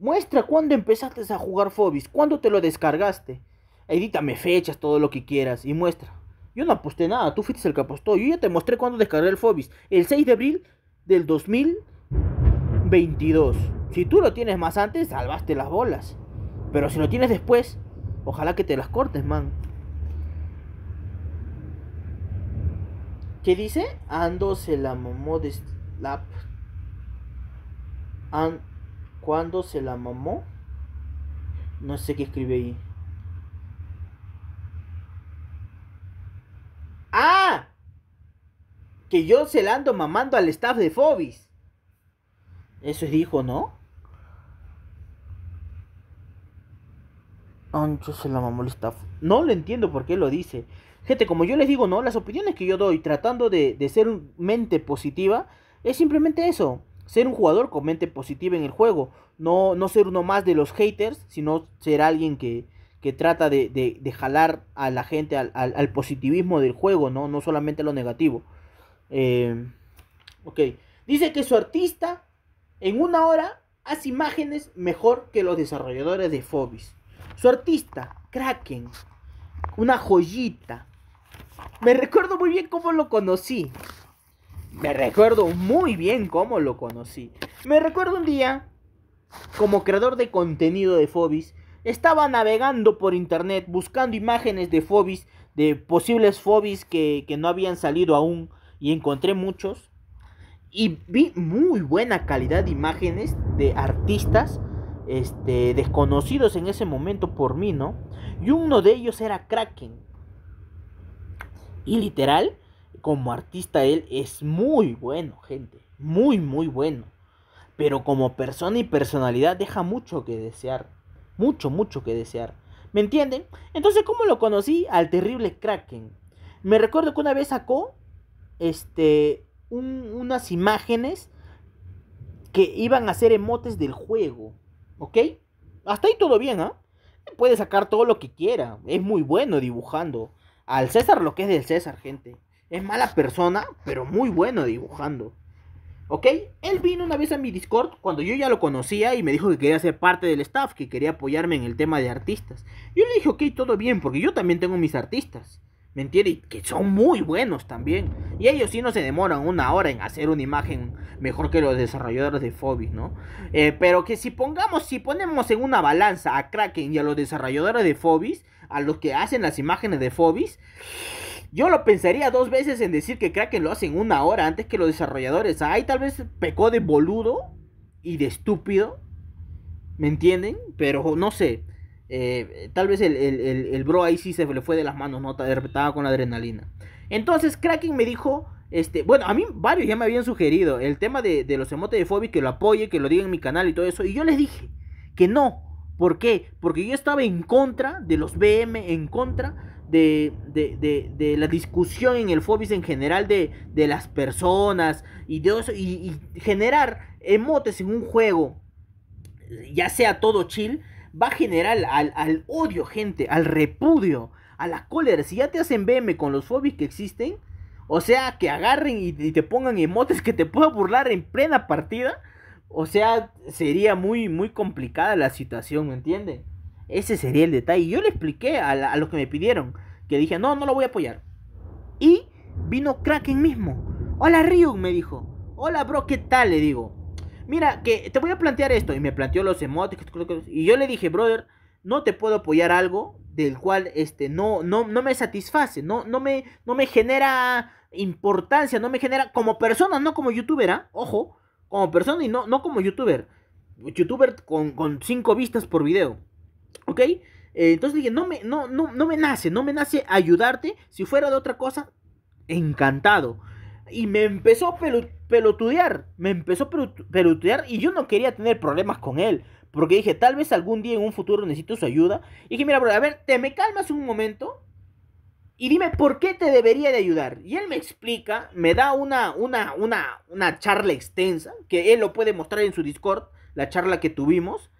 muestra cuándo empezaste a jugar Fobis, cuándo te lo descargaste. Edítame fechas, todo lo que quieras y muestra. Yo no aposté nada, tú fuiste el que apostó. Yo ya te mostré cuándo descargué el Fobis. El 6 de abril del 2022. Si tú lo tienes más antes, salvaste las bolas. Pero si lo tienes después, ojalá que te las cortes, man. ¿Qué dice? Ando se la momó de ¿Cuándo se la mamó? No sé qué escribe ahí. ¡Ah! Que yo se la ando mamando al staff de Fobis. Eso es dijo, ¿no? Ancho se la mamó el staff. No lo entiendo por qué lo dice. Gente, como yo les digo, ¿no? Las opiniones que yo doy tratando de, de ser mente positiva es simplemente eso ser un jugador con mente positiva en el juego, no, no ser uno más de los haters, sino ser alguien que, trata de, jalar a la gente al, positivismo del juego, ¿no? No solamente lo negativo. Eh, ok. Dice que su artista en una hora hace imágenes mejor que los desarrolladores de Phobis. Su artista, Kraken, una joyita. Me recuerdo muy bien cómo lo conocí. Me recuerdo muy bien cómo lo conocí. Me recuerdo un día, como creador de contenido de Fobis, estaba navegando por internet buscando imágenes de Fobis, de posibles Fobis que, que no habían salido aún, y encontré muchos. Y vi muy buena calidad de imágenes de artistas este, desconocidos en ese momento por mí, ¿no? Y uno de ellos era Kraken. Y literal, como artista él es muy bueno, gente. Muy, muy bueno. Pero como persona y personalidad deja mucho que desear. Mucho, mucho que desear. ¿Me entienden? Entonces, ¿cómo lo conocí? Al terrible Kraken. Me recuerdo que una vez sacó este, unas imágenes que iban a ser emotes del juego. ¿Ok? Hasta ahí todo bien, ¿ah? Puede sacar todo lo que quiera. Es muy bueno dibujando. Al César lo que es del César, gente. Es mala persona, pero muy bueno dibujando. ¿Ok? Él vino una vez a mi Discord cuando yo ya lo conocía y me dijo que quería ser parte del staff, que quería apoyarme en el tema de artistas. Yo le dije, ok, todo bien, porque yo también tengo mis artistas. ¿Me entiendes? Que son muy buenos también. Y ellos sí no se demoran una hora en hacer una imagen mejor que los desarrolladores de Phobis, ¿no? Eh, pero que si pongamos, si ponemos en una balanza a Kraken y a los desarrolladores de Phobis, a los que hacen las imágenes de Phobis, yo lo pensaría dos veces en decir que Kraken lo hacen una hora antes que los desarrolladores. Ahí tal vez pecó de boludo y de estúpido. ¿Me entienden? Pero no sé. Eh, tal vez el, bro ahí sí se le fue de las manos, ¿no? Estaba con la adrenalina. Entonces Kraken me dijo, este, bueno, a mí varios ya me habían sugerido el tema de, los emotes de Fobi, que lo apoye, que lo diga en mi canal y todo eso. Y yo les dije que no. ¿Por qué? Porque yo estaba en contra de los BM, en contra de, la discusión en el Fobis en general de, las personas y, de y, generar emotes en un juego, ya sea todo chill, va a generar al, odio, gente, al repudio, a la cólera. Si ya te hacen BM con los fobis que existen, o sea, que agarren y, te pongan emotes que te puedan burlar en plena partida, o sea, sería muy, muy complicada la situación, ¿me entiendes? Ese sería el detalle. Yo le expliqué a, los que me pidieron que dije, no, no lo voy a apoyar. Y vino Kraken mismo. Hola Ryu, me dijo. Hola bro, ¿qué tal? Le digo. Mira, que te voy a plantear esto. Y me planteó los emotes. Y yo le dije, brother, no te puedo apoyar algo del cual este, no, no, no me satisface. No, no, me, no me genera importancia. No me genera como persona, no como youtuber. ¿ah? Ojo, como persona y no, no como youtuber. Youtuber con, con cinco vistas por video. ¿Ok? Eh, entonces dije, no me, no, no, no me nace, no me nace ayudarte. Si fuera de otra cosa, encantado. Y me empezó a pelotudear, me empezó a pelotudear y yo no quería tener problemas con él. Porque dije, tal vez algún día en un futuro necesito su ayuda. Y dije, mira, bro, a ver, te me calmas un momento y dime por qué te debería de ayudar. Y él me explica, me da una, una, una, una charla extensa, que él lo puede mostrar en su Discord, la charla que tuvimos.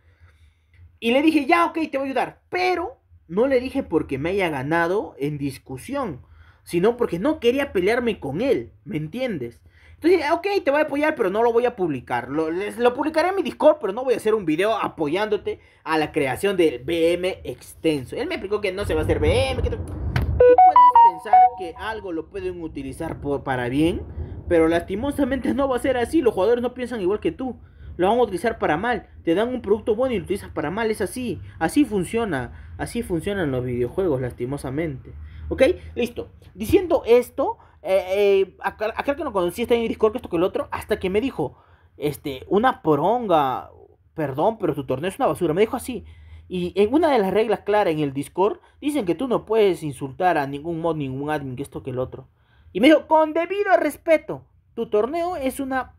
Y le dije, ya, ok, te voy a ayudar. Pero no le dije porque me haya ganado en discusión, sino porque no quería pelearme con él, ¿me entiendes? Entonces, ah, ok, te voy a apoyar, pero no lo voy a publicar. Lo, publicaré en mi Discord, pero no voy a hacer un video apoyándote a la creación del BM extenso. Él me explicó que no se va a hacer BM. Que Tú puedes pensar que algo lo pueden utilizar por, para bien, pero lastimosamente no va a ser así. Los jugadores no piensan igual que tú lo van a utilizar para mal. Te dan un producto bueno y lo utilizas para mal. Es así. Así funciona. Así funcionan los videojuegos, lastimosamente. ¿Ok? Listo. Diciendo esto, eh, eh, acá, que no conocí en el Discord, que esto que el otro, hasta que me dijo, este, una poronga, perdón, pero tu torneo es una basura. Me dijo así. Y en una de las reglas claras en el Discord, dicen que tú no puedes insultar a ningún mod, ningún admin, que esto que el otro. Y me dijo, con debido respeto, tu torneo es una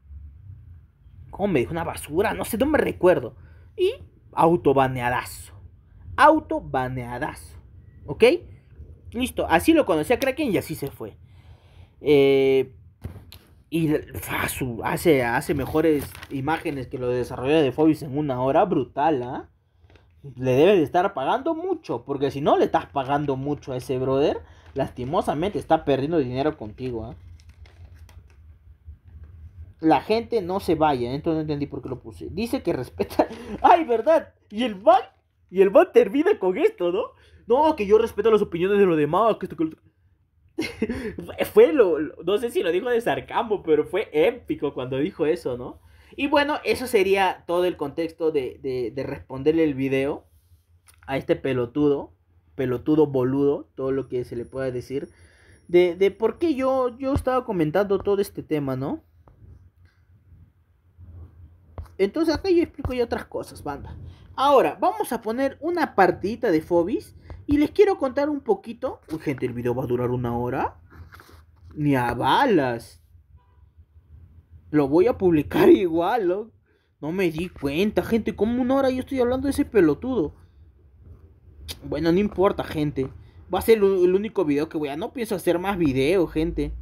¿Cómo me dijo? Una basura, no sé, no me recuerdo. Y autobaneadazo. Autobaneadazo. ¿Ok? Listo, así lo conocía Kraken y así se fue. Eh, y hace, hace mejores imágenes que lo desarrolló de Fobius en una hora. Brutal, ¿ah? le debe de estar pagando mucho, porque si no le estás pagando mucho a ese brother, lastimosamente está perdiendo dinero contigo. ¿ah? la gente no se vaya. ¿eh? Entonces no entendí por qué lo puse. Dice que respeta. ¡Ay, verdad! Y el man. Y el man termina con esto, ¿no? No, que yo respeto las opiniones de los demás. Que fue lo, No sé si lo dijo de sarcasmo, pero fue épico cuando dijo eso, ¿no? Y bueno, eso sería todo el contexto de, responderle el video a este pelotudo. Pelotudo boludo, todo lo que se le pueda decir. De, de por qué yo, yo estaba comentando todo este tema, ¿no? Entonces acá yo explico ya otras cosas, banda. Ahora, vamos a poner una partidita de Fobis. Y les quiero contar un poquito. Uy, gente, el video va a durar una hora. Ni a balas. Lo voy a publicar igual, ¿no? No me di cuenta, gente. Como una hora yo estoy hablando de ese pelotudo. Bueno, no importa, gente. Va a ser el único video que voy a... No pienso hacer más video, gente.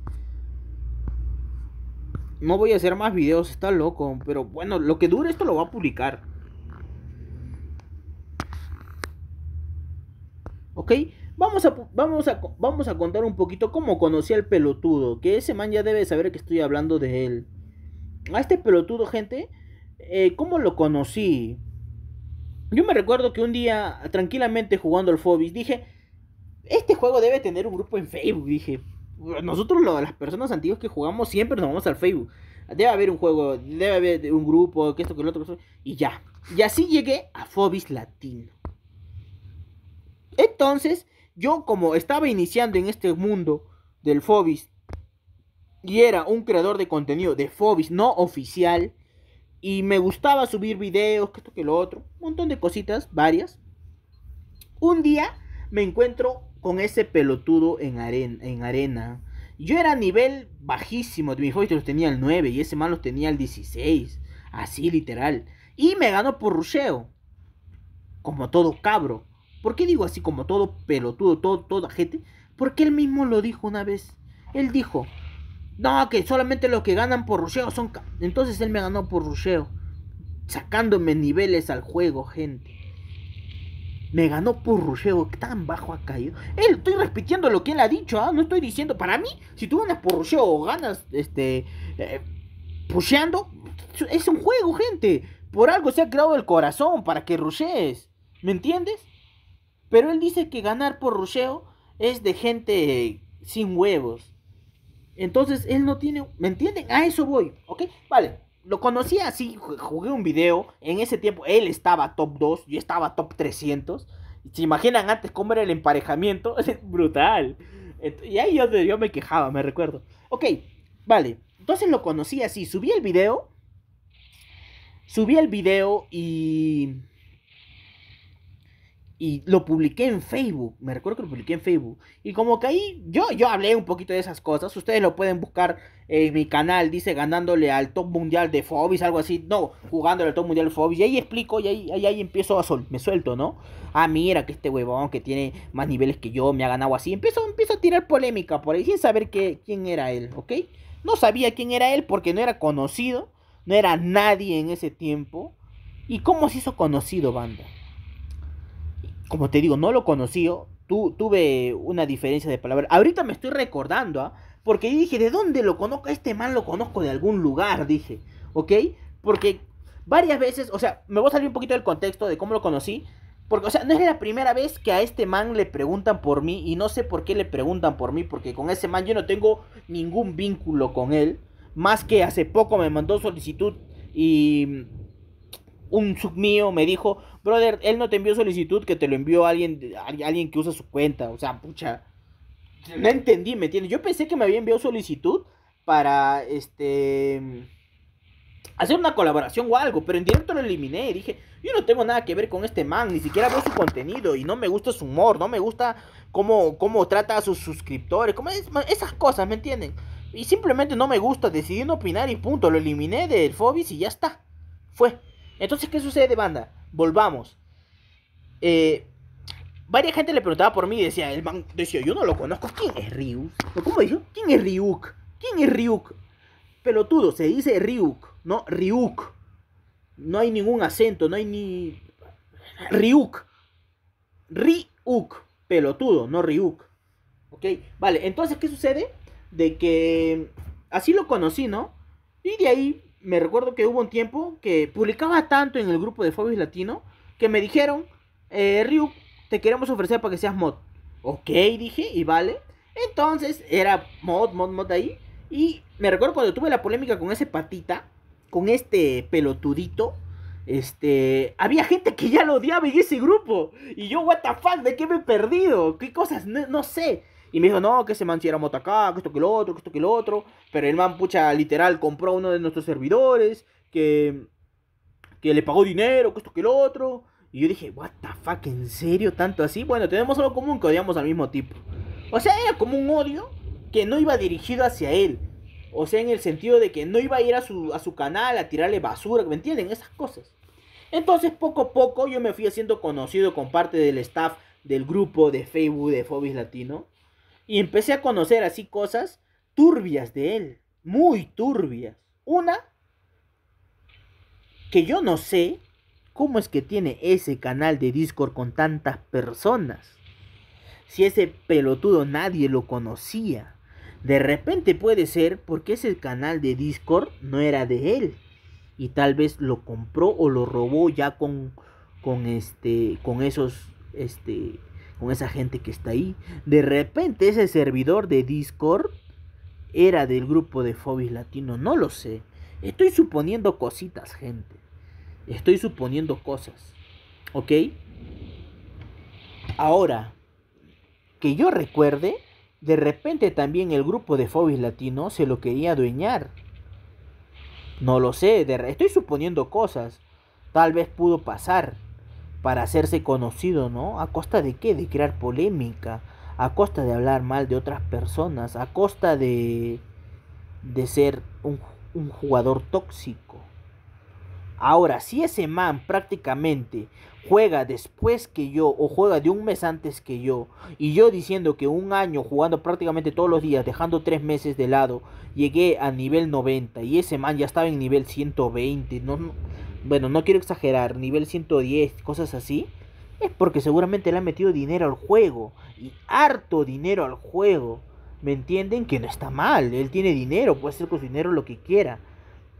No voy a hacer más videos, está loco. Pero bueno, lo que dure esto lo va a publicar. ¿Ok? Vamos a, vamos, a, vamos a contar un poquito cómo conocí al pelotudo. Que ese man ya debe saber que estoy hablando de él. A este pelotudo, gente, eh, ¿cómo lo conocí? Yo me recuerdo que un día, tranquilamente jugando al Fobis, dije: Este juego debe tener un grupo en Facebook. Dije: nosotros, las personas antiguas que jugamos, siempre nos vamos al Facebook. Debe haber un juego, debe haber un grupo, que esto, que lo otro. Y ya. Y así llegué a Fobis Latino. Entonces, yo como estaba iniciando en este mundo del Fobis y era un creador de contenido de Fobis no oficial y me gustaba subir videos, que esto que lo otro, un montón de cositas, varias. Un día me encuentro con ese pelotudo en arena. Yo era nivel bajísimo. mi hoy los tenía el 9 y ese malo tenía el 16. Así literal. Y me ganó por rusheo. Como todo cabro. ¿Por qué digo así como todo pelotudo, todo, toda gente? Porque él mismo lo dijo una vez. Él dijo, no, que solamente los que ganan por rusheo son... Entonces él me ganó por rusheo. Sacándome niveles al juego, gente me ganó por rusheo, tan bajo ha caído. Él, estoy repitiendo lo que él ha dicho, ¿ah? no estoy diciendo, para mí, si tú ganas por rusheo o ganas, este, eh, pusheando, es un juego, gente. Por algo se ha creado el corazón, para que rushees, ¿me entiendes? Pero él dice que ganar por rusheo es de gente sin huevos. Entonces él no tiene, ¿me entienden? A eso voy, ¿ok? Vale, lo conocí así, jugué un video, en ese tiempo él estaba top 2, yo estaba top 300. ¿Se imaginan antes cómo era el emparejamiento? Es brutal. Y ahí yo, yo me quejaba, me recuerdo. Ok, vale. Entonces lo conocí así, subí el video. Subí el video y y lo publiqué en Facebook. Me recuerdo que lo publiqué en Facebook. Y como que ahí yo, yo hablé un poquito de esas cosas. Ustedes lo pueden buscar en mi canal. Dice ganándole al top mundial de Fobis, algo así. No, jugándole al top mundial de Fobis. Y ahí explico y ahí, ahí, empiezo a me suelto, ¿no? Ah, mira que este huevón que tiene más niveles que yo me ha ganado así. Empiezo, empiezo a tirar polémica por ahí sin saber que, quién era él, ¿ok? No sabía quién era él porque no era conocido. No era nadie en ese tiempo. ¿Y cómo se hizo conocido, banda? como te digo, no lo conocí, tu, tuve una diferencia de palabras. Ahorita me estoy recordando, ¿ah? Porque dije, ¿de dónde lo conozco? Este man lo conozco de algún lugar, dije, ¿ok? Porque varias veces, o sea, me voy a salir un poquito del contexto de cómo lo conocí. Porque, o sea, no es la primera vez que a este man le preguntan por mí. Y no sé por qué le preguntan por mí. Porque con ese man yo no tengo ningún vínculo con él. Más que hace poco me mandó solicitud. Y un sub mío me dijo, brother, él no te envió solicitud, que te lo envió alguien, alguien que usa su cuenta. O sea, pucha. No entendí, ¿me entiendes? Yo pensé que me había enviado solicitud para este hacer una colaboración o algo, pero en directo lo eliminé. Dije, yo no tengo nada que ver con este man, ni siquiera veo su contenido y no me gusta su humor, no me gusta cómo, cómo trata a sus suscriptores, esas cosas, ¿me entienden? Y simplemente no me gusta, decidí no opinar y punto, lo eliminé del Fobis y ya está. Fue. Entonces, ¿qué sucede, banda? Volvamos. Eh, varias gente le preguntaba por mí y decía, el man decía, yo no lo conozco. ¿Quién es Ryuk? ¿Cómo dijo? ¿Quién es Ryuk? ¿Quién es Ryuk? Pelotudo, se dice Ryuk, no Ryuk. No hay ningún acento, no hay ni... Ryuk. Ryuk. Pelotudo, no Ryuk. ¿Ok? Vale, entonces, ¿qué sucede? De que así lo conocí, ¿no? Y de ahí me recuerdo que hubo un tiempo que publicaba tanto en el grupo de Fobios Latino que me dijeron, eh, Ryu, te queremos ofrecer para que seas mod. Ok, dije, y vale. Entonces era mod, mod, mod ahí. Y me recuerdo cuando tuve la polémica con ese patita, con este pelotudito, este, había gente que ya lo odiaba en ese grupo. Y yo, what the fuck, ¿de qué me he perdido? ¿Qué cosas? No, no sé. Y me dijo, no, que ese man si era acá, que esto que lo otro, que esto que lo otro. Pero el man, pucha, literal, compró uno de nuestros servidores, que, que le pagó dinero, que esto que el otro. Y yo dije, what the fuck, ¿en serio tanto así? Bueno, tenemos algo común que odiamos al mismo tipo. O sea, era como un odio que no iba dirigido hacia él. O sea, en el sentido de que no iba a ir a su, a su canal a tirarle basura, ¿me entienden? Esas cosas. Entonces, poco a poco, yo me fui haciendo conocido con parte del staff del grupo de Facebook de Fobis Latino y empecé a conocer así cosas turbias de él, muy turbias. Una, que yo no sé cómo es que tiene ese canal de Discord con tantas personas. Si ese pelotudo nadie lo conocía. De repente puede ser porque ese canal de Discord no era de él. Y tal vez lo compró o lo robó ya con, con, este, con esos este, con esa gente que está ahí. De repente ese servidor de Discord era del grupo de Fobis Latino, no lo sé. Estoy suponiendo cositas, gente. Estoy suponiendo cosas. ¿Ok? Ahora, que yo recuerde, de repente también el grupo de Fobis Latino se lo quería adueñar. No lo sé, estoy suponiendo cosas. Tal vez pudo pasar para hacerse conocido, ¿no? ¿A costa de qué? De crear polémica, a costa de hablar mal de otras personas, a costa de, de ser un, un jugador tóxico. Ahora, si ese man prácticamente juega después que yo o juega de un mes antes que yo, y yo diciendo que un año jugando prácticamente todos los días, dejando tres meses de lado, llegué a nivel 90 y ese man ya estaba en nivel 120, no, no, bueno, no quiero exagerar, nivel 110, cosas así, es porque seguramente le ha metido dinero al juego. Y harto dinero al juego. ¿Me entienden? Que no está mal. Él tiene dinero, puede hacer con su dinero lo que quiera.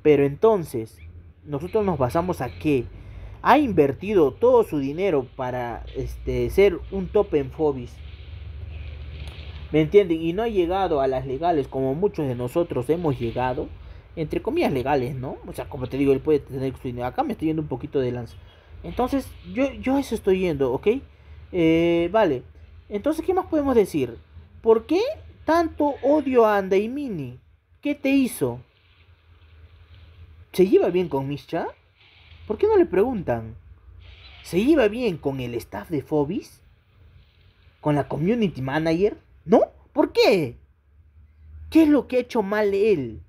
Pero entonces, nosotros nos basamos a qué? ha invertido todo su dinero para este, ser un top en Fobis. ¿Me entienden? Y no ha llegado a las legales como muchos de nosotros hemos llegado entre comillas, legales, ¿no? O sea, como te digo, él puede tener su dinero. Acá me estoy yendo un poquito de lanza. Entonces, yo, yo eso estoy yendo, ¿ok? Eh, vale. Entonces, ¿qué más podemos decir? ¿Por qué tanto odio a Mini? ¿Qué te hizo? ¿Se iba bien con Misha? ¿Por qué no le preguntan? ¿Se iba bien con el staff de Phobis? ¿Con la community manager? ¿No? ¿Por qué? ¿Qué es lo que ha hecho mal él?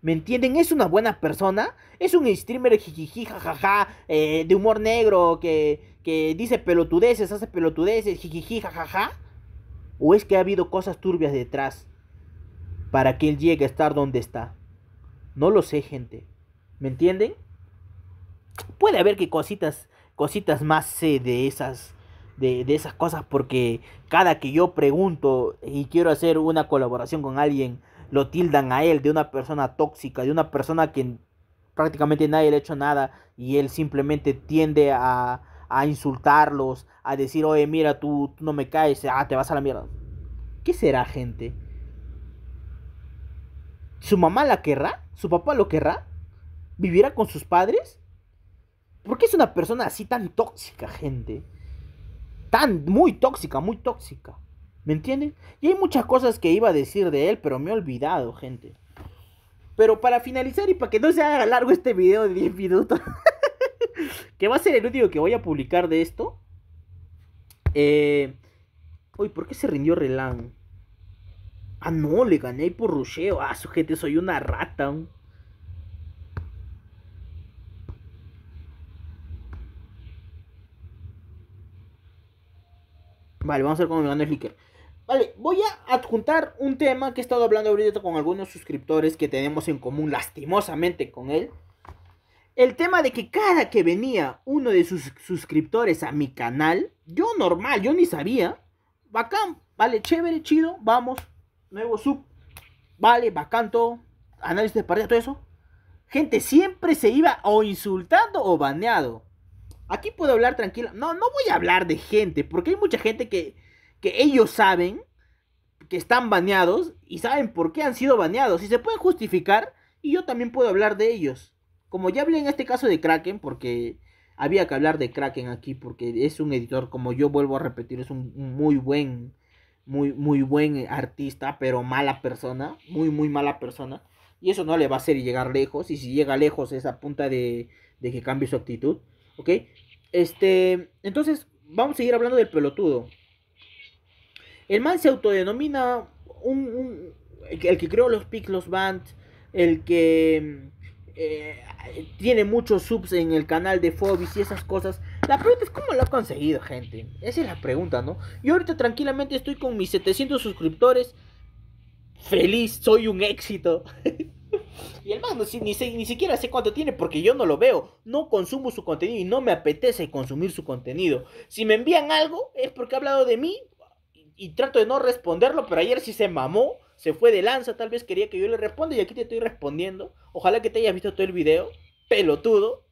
¿Me entienden? Es una buena persona. Es un streamer jijiji, jajaja, eh, de humor negro que, que dice pelotudeces, hace pelotudeces, jijiji, jajaja. ¿O es que ha habido cosas turbias detrás para que él llegue a estar donde está? No lo sé, gente. ¿Me entienden? Puede haber que cositas, cositas más sé de esas, de, de esas cosas porque cada que yo pregunto y quiero hacer una colaboración con alguien lo tildan a él de una persona tóxica, de una persona que prácticamente nadie le ha hecho nada y él simplemente tiende a, insultarlos, a decir, oye, mira, tú, no me caes, ah, te vas a la mierda. ¿Qué será, gente? ¿Su mamá la querrá? ¿Su papá lo querrá? ¿Vivirá con sus padres? ¿Por qué es una persona así tan tóxica, gente? Tan, muy tóxica, muy tóxica. ¿Me entienden? Y hay muchas cosas que iba a decir de él, pero me he olvidado, gente. Pero para finalizar y para que no se haga largo este video de 10 minutos, que va a ser el último que voy a publicar de esto. Eh, uy, ¿por qué se rindió Relan? Ah, no, le gané por rusheo. Ah, su gente, soy una rata. Vale, vamos a ver cómo me van el Flicker. Vale, voy a adjuntar un tema que he estado hablando ahorita con algunos suscriptores que tenemos en común lastimosamente con él. El tema de que cada que venía uno de sus suscriptores a mi canal, yo normal, yo ni sabía. Bacán, vale, chévere, chido, vamos. Nuevo sub, vale, bacán todo. Análisis de partida, todo eso. Gente, siempre se iba o insultando o baneado. Aquí puedo hablar tranquila. No, no voy a hablar de gente, porque hay mucha gente que que ellos saben que están baneados y saben por qué han sido baneados y se pueden justificar y yo también puedo hablar de ellos. Como ya hablé en este caso de Kraken, porque había que hablar de Kraken aquí, porque es un editor, como yo vuelvo a repetir, es un muy buen, muy, muy buen artista, pero mala persona, muy, muy mala persona. Y eso no le va a hacer llegar lejos, y si llega lejos es a punta de, de que cambie su actitud, ¿ok? Este, entonces, vamos a seguir hablando del pelotudo. El man se autodenomina el, que, creó los Piclos Band, el que eh, tiene muchos subs en el canal de Fobis y esas cosas. La pregunta es cómo lo ha conseguido, gente. Esa es la pregunta, ¿no? Yo ahorita tranquilamente estoy con mis 700 suscriptores. Feliz, soy un éxito. y el man ni, ni siquiera sé cuánto tiene porque yo no lo veo. No consumo su contenido y no me apetece consumir su contenido. Si me envían algo es porque ha hablado de mí y trato de no responderlo, pero ayer sí se mamó, se fue de lanza, tal vez quería que yo le responda y aquí te estoy respondiendo. Ojalá que te hayas visto todo el video, pelotudo.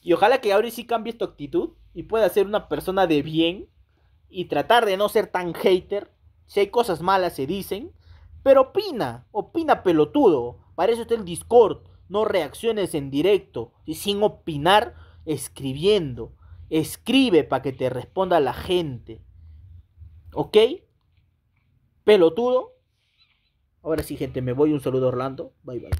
y ojalá que ahora sí cambies tu actitud y puedas ser una persona de bien y tratar de no ser tan hater. Si hay cosas malas se dicen, pero opina, opina pelotudo. Para eso está el Discord, no reacciones en directo y sin opinar escribiendo. Escribe para que te responda la gente. ¿Ok? Pelotudo. Ahora sí, gente, me voy. Un saludo Orlando. Bye bye.